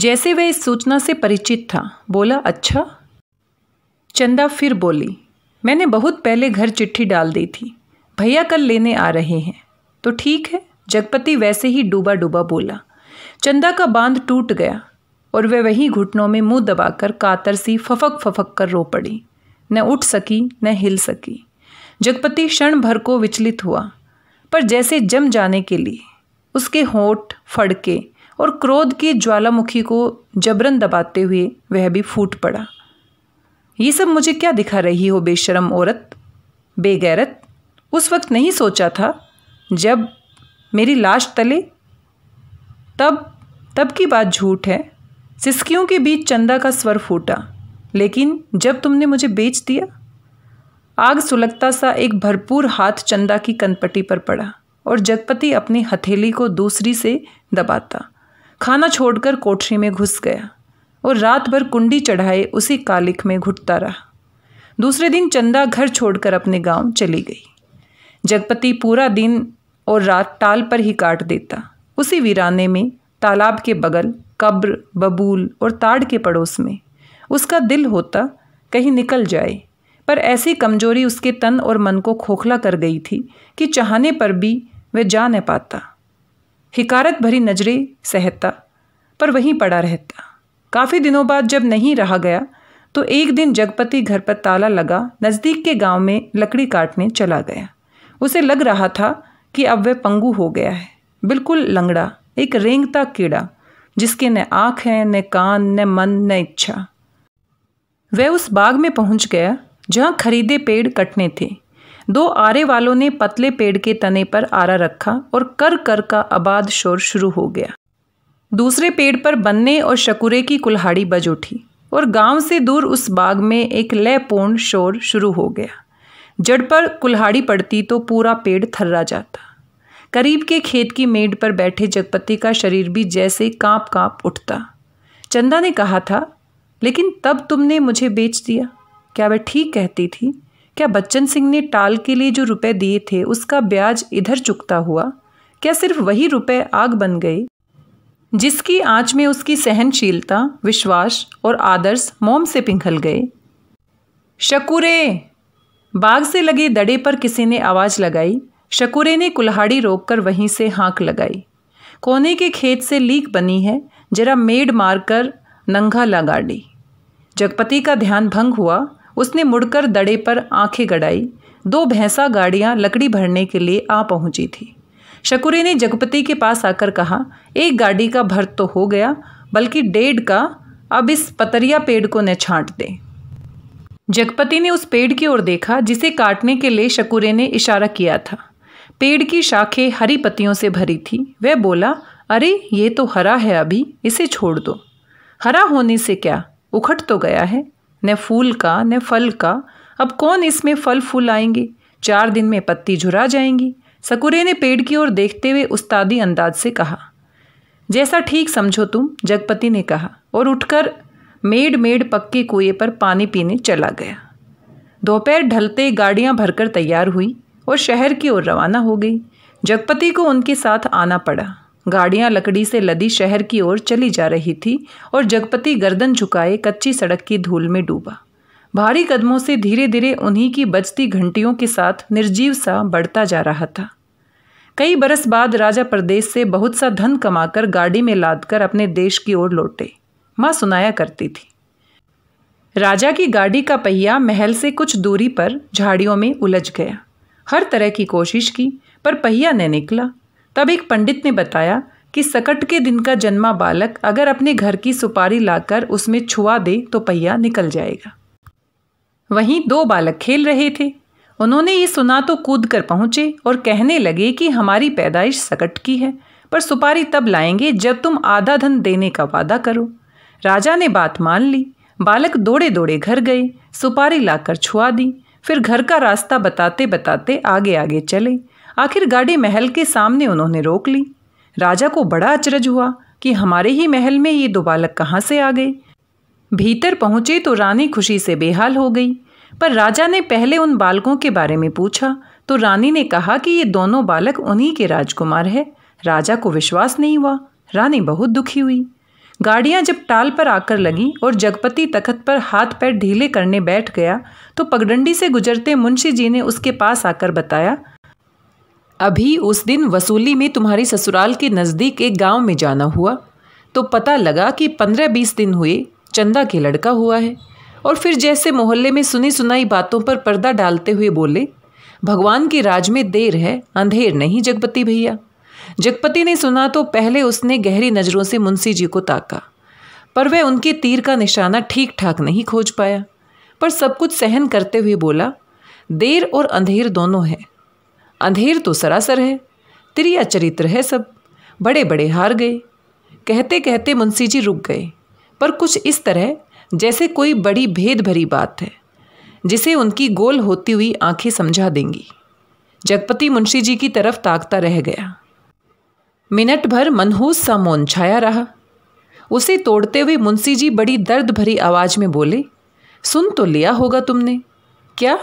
जैसे वह इस सूचना से परिचित था बोला अच्छा चंदा फिर बोली मैंने बहुत पहले घर चिट्ठी डाल दी थी भैया कल लेने आ रहे हैं तो ठीक है जगपति वैसे ही डूबा डूबा बोला चंदा का बांध टूट गया और वह वहीं घुटनों में मुंह दबाकर कातर सी फफक फफक कर रो पड़ी न उठ सकी न हिल सकी जगपति क्षण भर को विचलित हुआ पर जैसे जम जाने के लिए उसके होठ फड़के और क्रोध की ज्वालामुखी को जबरन दबाते हुए वह भी फूट पड़ा ये सब मुझे क्या दिखा रही हो बेशरम औरत बेगैरत उस वक्त नहीं सोचा था जब मेरी लाश तले तब तब की बात झूठ है सिस्कियों के बीच चंदा का स्वर फूटा लेकिन जब तुमने मुझे बेच दिया आग सुलगता सा एक भरपूर हाथ चंदा की कनपटी पर पड़ा और जगपति अपनी हथेली को दूसरी से दबाता खाना छोड़कर कोठरी में घुस गया और रात भर कुंडी चढ़ाए उसी कालिक में घुटता रहा दूसरे दिन चंदा घर छोड़कर अपने गांव चली गई जगपति पूरा दिन और रात ताल पर ही काट देता उसी वीराने में तालाब के बगल कब्र बबूल और ताड़ के पड़ोस में उसका दिल होता कहीं निकल जाए पर ऐसी कमजोरी उसके तन और मन को खोखला कर गई थी कि चाहने पर भी वह जा न पाता हिकारत भरी नजरे सहता पर वहीं पड़ा रहता काफ़ी दिनों बाद जब नहीं रहा गया तो एक दिन जगपति घर पर ताला लगा नज़दीक के गांव में लकड़ी काटने चला गया उसे लग रहा था कि अब वह पंगू हो गया है बिल्कुल लंगड़ा एक रेंगता कीड़ा जिसके न आँख है न कान न मन न इच्छा वह उस बाग में पहुंच गया जहां खरीदे पेड़ कटने थे दो आरे वालों ने पतले पेड़ के तने पर आरा रखा और कर कर का आबाद शोर शुरू हो गया दूसरे पेड़ पर बन्ने और शकुरे की कुल्हाड़ी बज उठी और गांव से दूर उस बाग में एक लयपूर्ण शोर शुरू हो गया जड़ पर कुल्हाड़ी पड़ती तो पूरा पेड़ थर्रा जाता करीब के खेत की मेड पर बैठे जगपति का शरीर भी जैसे कांप कांप उठता चंदा ने कहा था लेकिन तब तुमने मुझे बेच दिया क्या वह ठीक कहती थी क्या बच्चन सिंह ने टाल के लिए जो रुपए दिए थे उसका ब्याज इधर चुकता हुआ क्या सिर्फ वही रुपए आग बन गए जिसकी आंच में उसकी सहनशीलता विश्वास और आदर्श मोम से पिघल गए शकुरे बाग से लगे दड़े पर किसी ने आवाज़ लगाई शकुरे ने कुल्हाड़ी रोककर वहीं से हाँक लगाई कोने के खेत से लीक बनी है जरा मेड मारकर नंगा लगा ली जगपति का ध्यान भंग हुआ उसने मुड़कर दड़े पर आंखें गड़ाई दो भैंसा गाड़ियां लकड़ी भरने के लिए आ पहुंची थी शकुरे ने जगपति के पास आकर कहा एक गाड़ी का भर तो हो गया बल्कि डेढ़ का अब इस पतरिया पेड़ को न छांट दे जगपति ने उस पेड़ की ओर देखा जिसे काटने के लिए शकुरे ने इशारा किया था पेड़ की शाखें हरी पत्तियों से भरी थी वह बोला अरे ये तो हरा है अभी इसे छोड़ दो हरा होने से क्या उखट तो गया है न फूल का न फल का अब कौन इसमें फल फूल आएंगे चार दिन में पत्ती झुरा जाएंगी सकुरे ने पेड़ की ओर देखते हुए उस्तादी अंदाज से कहा जैसा ठीक समझो तुम जगपति ने कहा और उठकर मेड मेड पक्के कुएं पर पानी पीने चला गया दोपहर ढलते गाड़ियां भरकर तैयार हुई और शहर की ओर रवाना हो गई जगपति को उनके साथ आना पड़ा गाड़ियां लकड़ी से लदी शहर की ओर चली जा रही थी और जगपति गर्दन झुकाए कच्ची सड़क की धूल में डूबा भारी कदमों से धीरे धीरे उन्हीं की बजती घंटियों के साथ निर्जीव सा बढ़ता जा रहा था कई बरस बाद राजा प्रदेश से बहुत सा धन कमाकर गाड़ी में लादकर अपने देश की ओर लौटे माँ सुनाया करती थी राजा की गाड़ी का पहिया महल से कुछ दूरी पर झाड़ियों में उलझ गया हर तरह की कोशिश की पर पहिया न निकला तब एक पंडित ने बताया कि सकट के दिन का जन्मा बालक अगर अपने घर की सुपारी लाकर उसमें छुआ दे तो पहिया निकल जाएगा वहीं दो बालक खेल रहे थे उन्होंने ये सुना तो कूद कर पहुंचे और कहने लगे कि हमारी पैदाइश सकट की है पर सुपारी तब लाएंगे जब तुम आधा धन देने का वादा करो राजा ने बात मान ली बालक दौड़े दौड़े घर गए सुपारी लाकर छुआ दी फिर घर का रास्ता बताते बताते आगे आगे चले आखिर गाड़ी महल के सामने उन्होंने रोक ली राजा को बड़ा अचरज हुआ कि हमारे ही महल में ये दो बालक कहाँ से आ गए भीतर पहुंचे तो रानी खुशी से बेहाल हो गई पर राजा ने पहले उन बालकों के बारे में पूछा तो रानी ने कहा कि ये दोनों बालक उन्हीं के राजकुमार है राजा को विश्वास नहीं हुआ रानी बहुत दुखी हुई गाड़ियाँ जब टाल पर आकर लगी और जगपति तखत पर हाथ पैर ढीले करने बैठ गया तो पगडंडी से गुजरते मुंशी जी ने उसके पास आकर बताया अभी उस दिन वसूली में तुम्हारी ससुराल के नज़दीक एक गांव में जाना हुआ तो पता लगा कि पंद्रह बीस दिन हुए चंदा के लड़का हुआ है और फिर जैसे मोहल्ले में सुनी सुनाई बातों पर पर्दा डालते हुए बोले भगवान के राज में देर है अंधेर नहीं जगपति भैया जगपति ने सुना तो पहले उसने गहरी नज़रों से मुंशी जी को ताका पर वह उनके तीर का निशाना ठीक ठाक नहीं खोज पाया पर सब कुछ सहन करते हुए बोला देर और अंधेर दोनों है अंधेर तो सरासर है त्रिया चरित्र है सब बड़े बड़े हार गए कहते कहते मुंशी जी रुक गए पर कुछ इस तरह जैसे कोई बड़ी भेद भरी बात है जिसे उनकी गोल होती हुई आंखें समझा देंगी जगपति मुंशी जी की तरफ ताकता रह गया मिनट भर मनहूस सा मौन छाया रहा उसे तोड़ते हुए मुंशी जी बड़ी दर्द भरी आवाज़ में बोले सुन तो लिया होगा तुमने क्या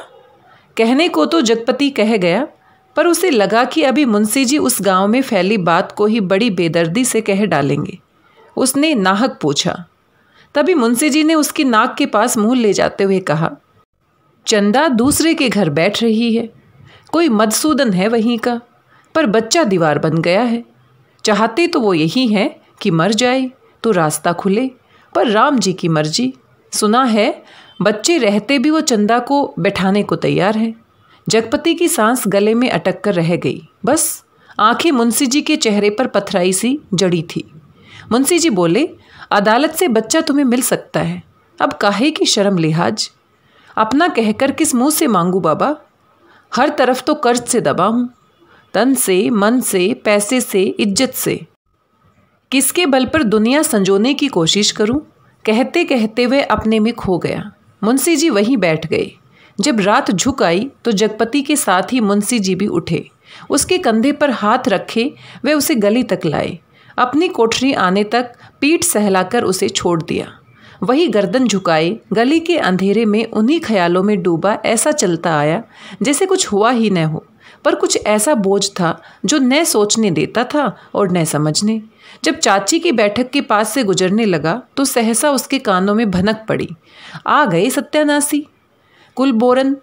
कहने को तो जगपति कह गया पर उसे लगा कि अभी मुंशी जी उस गांव में फैली बात को ही बड़ी बेदर्दी से कह डालेंगे उसने नाहक पूछा तभी मुंशी जी ने उसकी नाक के पास मुंह ले जाते हुए कहा चंदा दूसरे के घर बैठ रही है कोई मधसूदन है वहीं का पर बच्चा दीवार बन गया है चाहते तो वो यही है कि मर जाए तो रास्ता खुले पर राम जी की मर्जी सुना है बच्चे रहते भी वो चंदा को बैठाने को तैयार है जगपति की सांस गले में अटक कर रह गई बस आंखें मुंशी जी के चेहरे पर पथराई सी जड़ी थी मुंशी जी बोले अदालत से बच्चा तुम्हें मिल सकता है अब काहे की शर्म लिहाज अपना कहकर किस मुंह से मांगू बाबा हर तरफ तो कर्ज से दबा हूँ तन से मन से पैसे से इज्जत से किसके बल पर दुनिया संजोने की कोशिश करूं कहते कहते वह अपने में खो गया मुंशी जी वहीं बैठ गए जब रात झुक आई तो जगपति के साथ ही मुंशी जी भी उठे उसके कंधे पर हाथ रखे वे उसे गली तक लाए अपनी कोठरी आने तक पीठ सहलाकर उसे छोड़ दिया वही गर्दन झुकाए गली के अंधेरे में उन्हीं ख्यालों में डूबा ऐसा चलता आया जैसे कुछ हुआ ही न हो पर कुछ ऐसा बोझ था जो न सोचने देता था और न समझने जब चाची की बैठक के पास से गुजरने लगा तो सहसा उसके कानों में भनक पड़ी आ गए सत्यानाशी कुलबोरन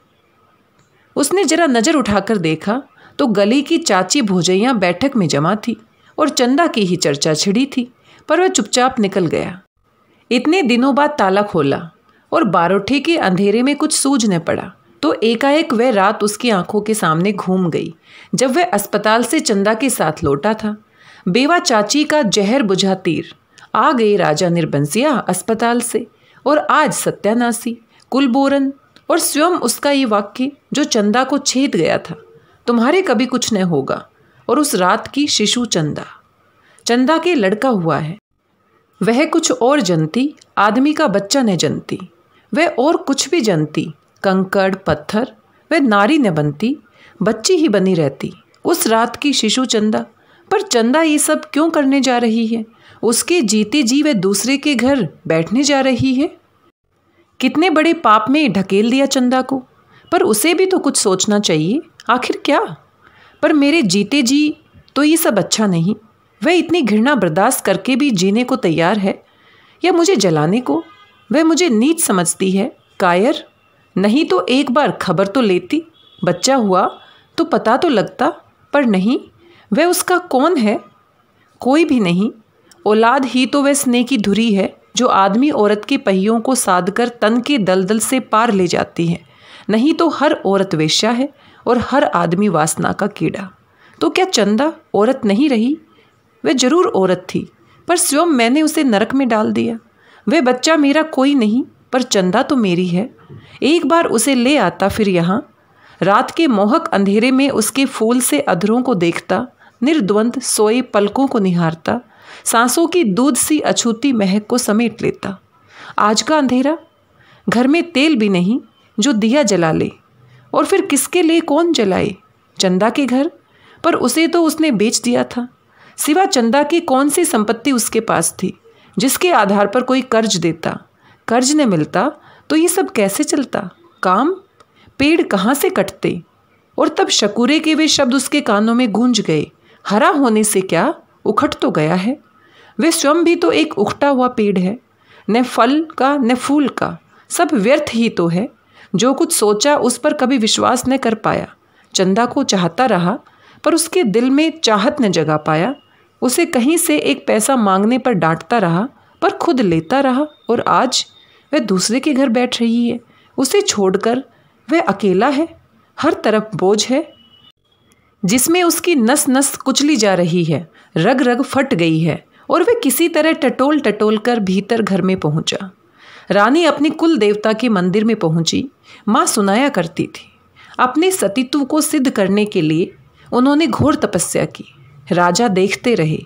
उसने जरा नज़र उठाकर देखा तो गली की चाची भोजैया बैठक में जमा थी और चंदा की ही चर्चा छिड़ी थी पर वह चुपचाप निकल गया इतने दिनों बाद ताला खोला और बारोठे के अंधेरे में कुछ सूझ न पड़ा तो एकाएक वह रात उसकी आंखों के सामने घूम गई जब वह अस्पताल से चंदा के साथ लौटा था बेवा चाची का जहर बुझा तीर आ गई राजा निर्बंसिया अस्पताल से और आज सत्यानासी कुलबोरन और स्वयं उसका ये वाक्य जो चंदा को छेद गया था तुम्हारे कभी कुछ न होगा और उस रात की शिशु चंदा चंदा के लड़का हुआ है वह कुछ और जनती आदमी का बच्चा न जनती वह और कुछ भी जनती कंकड़ पत्थर वह नारी न बनती बच्ची ही बनी रहती उस रात की शिशु चंदा पर चंदा ये सब क्यों करने जा रही है उसके जीते जी वह दूसरे के घर बैठने जा रही है कितने बड़े पाप में ढकेल दिया चंदा को पर उसे भी तो कुछ सोचना चाहिए आखिर क्या पर मेरे जीते जी तो ये सब अच्छा नहीं वह इतनी घृणा बर्दाश्त करके भी जीने को तैयार है या मुझे जलाने को वह मुझे नीच समझती है कायर नहीं तो एक बार खबर तो लेती बच्चा हुआ तो पता तो लगता पर नहीं वह उसका कौन है कोई भी नहीं औलाद ही तो वह स्नेह की धुरी है जो आदमी औरत के पहियों को साध कर तन के दलदल से पार ले जाती है नहीं तो हर औरत वेश्या है और हर आदमी वासना का कीड़ा तो क्या चंदा औरत नहीं रही वह जरूर औरत थी पर स्वयं मैंने उसे नरक में डाल दिया वह बच्चा मेरा कोई नहीं पर चंदा तो मेरी है एक बार उसे ले आता फिर यहाँ रात के मोहक अंधेरे में उसके फूल से अधरों को देखता निर्द्वंद सोए पलकों को निहारता सांसों की दूध सी अछूती महक को समेट लेता आज का अंधेरा घर में तेल भी नहीं जो दिया जला ले और फिर किसके लिए कौन जलाए चंदा के घर पर उसे तो उसने बेच दिया था सिवा चंदा की कौन सी संपत्ति उसके पास थी जिसके आधार पर कोई कर्ज देता कर्ज न मिलता तो ये सब कैसे चलता काम पेड़ कहाँ से कटते और तब शकूरे के वे शब्द उसके कानों में गूंज गए हरा होने से क्या उखट तो गया है वे स्वयं भी तो एक उखटा हुआ पेड़ है न फल का न फूल का सब व्यर्थ ही तो है जो कुछ सोचा उस पर कभी विश्वास न कर पाया चंदा को चाहता रहा पर उसके दिल में चाहत न जगा पाया उसे कहीं से एक पैसा मांगने पर डांटता रहा पर खुद लेता रहा और आज वह दूसरे के घर बैठ रही है उसे छोड़कर वह अकेला है हर तरफ बोझ है जिसमें उसकी नस नस कुचली जा रही है रग रग फट गई है और वह किसी तरह टटोल टटोल कर भीतर घर में पहुंचा रानी अपने कुल देवता के मंदिर में पहुंची माँ सुनाया करती थी अपने सतीत्व को सिद्ध करने के लिए उन्होंने घोर तपस्या की राजा देखते रहे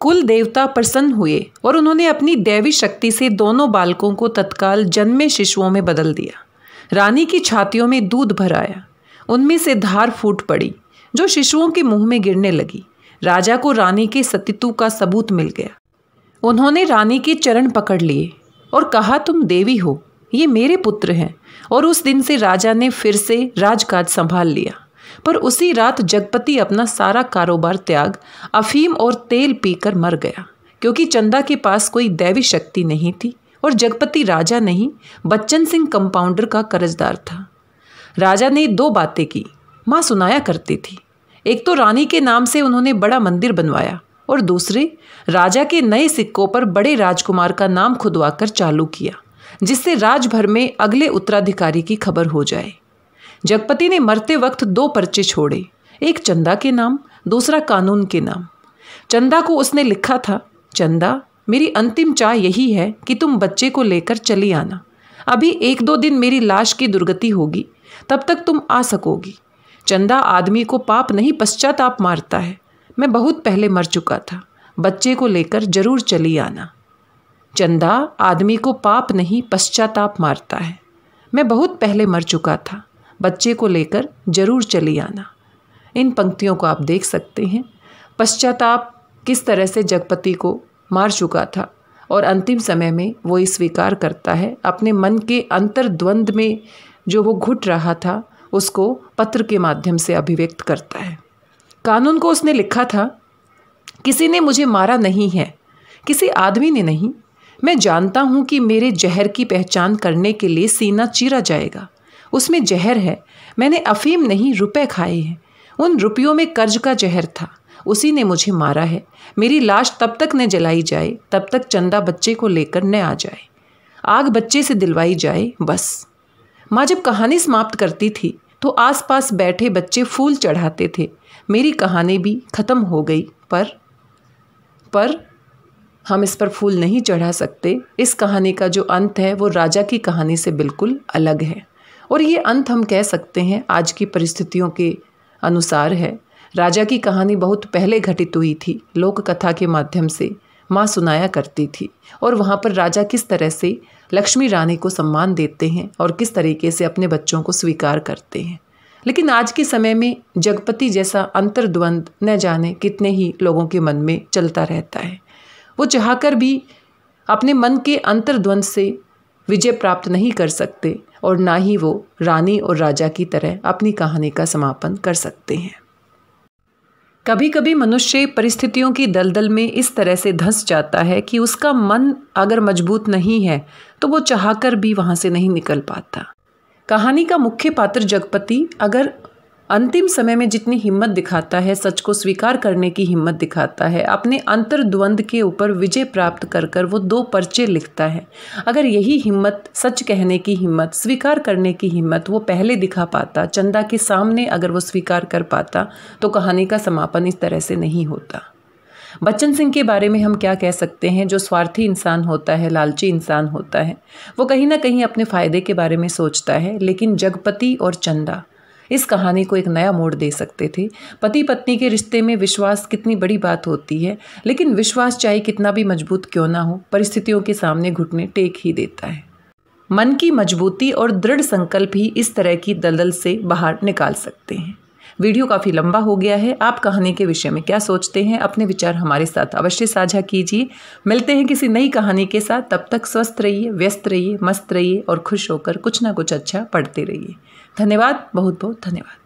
कुल देवता प्रसन्न हुए और उन्होंने अपनी दैवी शक्ति से दोनों बालकों को तत्काल जन्मे शिशुओं में बदल दिया रानी की छातियों में दूध भराया उनमें से धार फूट पड़ी जो शिशुओं के मुंह में गिरने लगी राजा को रानी के सतीत्व का सबूत मिल गया उन्होंने रानी के चरण पकड़ लिए और कहा तुम देवी हो ये मेरे पुत्र हैं और उस दिन से राजा ने फिर से राजकाज संभाल लिया पर उसी रात जगपति अपना सारा कारोबार त्याग अफीम और तेल पीकर मर गया क्योंकि चंदा के पास कोई दैवी शक्ति नहीं थी और जगपति राजा नहीं बच्चन सिंह कंपाउंडर का कर्जदार था राजा ने दो बातें की माँ सुनाया करती थी एक तो रानी के नाम से उन्होंने बड़ा मंदिर बनवाया और दूसरे राजा के नए सिक्कों पर बड़े राजकुमार का नाम खुदवाकर चालू किया जिससे राजभर में अगले उत्तराधिकारी की खबर हो जाए जगपति ने मरते वक्त दो पर्चे छोड़े एक चंदा के नाम दूसरा कानून के नाम चंदा को उसने लिखा था चंदा मेरी अंतिम चाह यही है कि तुम बच्चे को लेकर चली आना अभी एक दो दिन मेरी लाश की दुर्गति होगी तब तक तुम आ सकोगी चंदा आदमी को पाप नहीं पश्चाताप मारता है मैं बहुत पहले मर चुका था बच्चे को लेकर जरूर चली आना चंदा आदमी को पाप नहीं पश्चाताप मारता है मैं बहुत पहले मर चुका था बच्चे को लेकर जरूर चली आना इन पंक्तियों को आप देख सकते हैं पश्चाताप किस तरह से जगपति को मार चुका था और अंतिम समय में वो ये स्वीकार करता है अपने मन के अंतर्द्वंद में जो वो घुट रहा था उसको पत्र के माध्यम से अभिव्यक्त करता है कानून को उसने लिखा था किसी ने मुझे मारा नहीं है किसी आदमी ने नहीं मैं जानता हूँ कि मेरे जहर की पहचान करने के लिए सीना चीरा जाएगा उसमें जहर है मैंने अफीम नहीं रुपए खाए हैं उन रुपयों में कर्ज का जहर था उसी ने मुझे मारा है मेरी लाश तब तक न जलाई जाए तब तक चंदा बच्चे को लेकर न आ जाए आग बच्चे से दिलवाई जाए बस माँ जब कहानी समाप्त करती थी तो आसपास बैठे बच्चे फूल चढ़ाते थे मेरी कहानी भी ख़त्म हो गई पर पर हम इस पर फूल नहीं चढ़ा सकते इस कहानी का जो अंत है वो राजा की कहानी से बिल्कुल अलग है और ये अंत हम कह सकते हैं आज की परिस्थितियों के अनुसार है राजा की कहानी बहुत पहले घटित हुई थी लोक कथा के माध्यम से माँ सुनाया करती थी और वहाँ पर राजा किस तरह से लक्ष्मी रानी को सम्मान देते हैं और किस तरीके से अपने बच्चों को स्वीकार करते हैं लेकिन आज के समय में जगपति जैसा अंतर्द्वंद न जाने कितने ही लोगों के मन में चलता रहता है वो चाहकर भी अपने मन के अंतर्द्वंद से विजय प्राप्त नहीं कर सकते और ना ही वो रानी और राजा की तरह अपनी कहानी का समापन कर सकते हैं कभी कभी मनुष्य परिस्थितियों की दलदल में इस तरह से धंस जाता है कि उसका मन अगर मजबूत नहीं है तो वो चाहकर भी वहाँ से नहीं निकल पाता कहानी का मुख्य पात्र जगपति अगर अंतिम समय में जितनी हिम्मत दिखाता है सच को स्वीकार करने की हिम्मत दिखाता है अपने द्वंद के ऊपर विजय प्राप्त कर कर वो दो पर्चे लिखता है अगर यही हिम्मत सच कहने की हिम्मत स्वीकार करने की हिम्मत वो पहले दिखा पाता चंदा के सामने अगर वो स्वीकार कर पाता तो कहानी का समापन इस तरह से नहीं होता बच्चन सिंह के बारे में हम क्या कह सकते हैं जो स्वार्थी इंसान होता है लालची इंसान होता है वो कहीं ना कहीं अपने फ़ायदे के बारे में सोचता है लेकिन जगपति और चंदा इस कहानी को एक नया मोड़ दे सकते थे पति पत्नी के रिश्ते में विश्वास कितनी बड़ी बात होती है लेकिन विश्वास चाहे कितना भी मजबूत क्यों ना हो परिस्थितियों के सामने घुटने टेक ही देता है मन की मजबूती और दृढ़ संकल्प ही इस तरह की दलदल से बाहर निकाल सकते हैं वीडियो काफ़ी लंबा हो गया है आप कहानी के विषय में क्या सोचते हैं अपने विचार हमारे साथ अवश्य साझा कीजिए मिलते हैं किसी नई कहानी के साथ तब तक स्वस्थ रहिए व्यस्त रहिए मस्त रहिए और खुश होकर कुछ ना कुछ अच्छा पढ़ते रहिए धन्यवाद बहुत बहुत धन्यवाद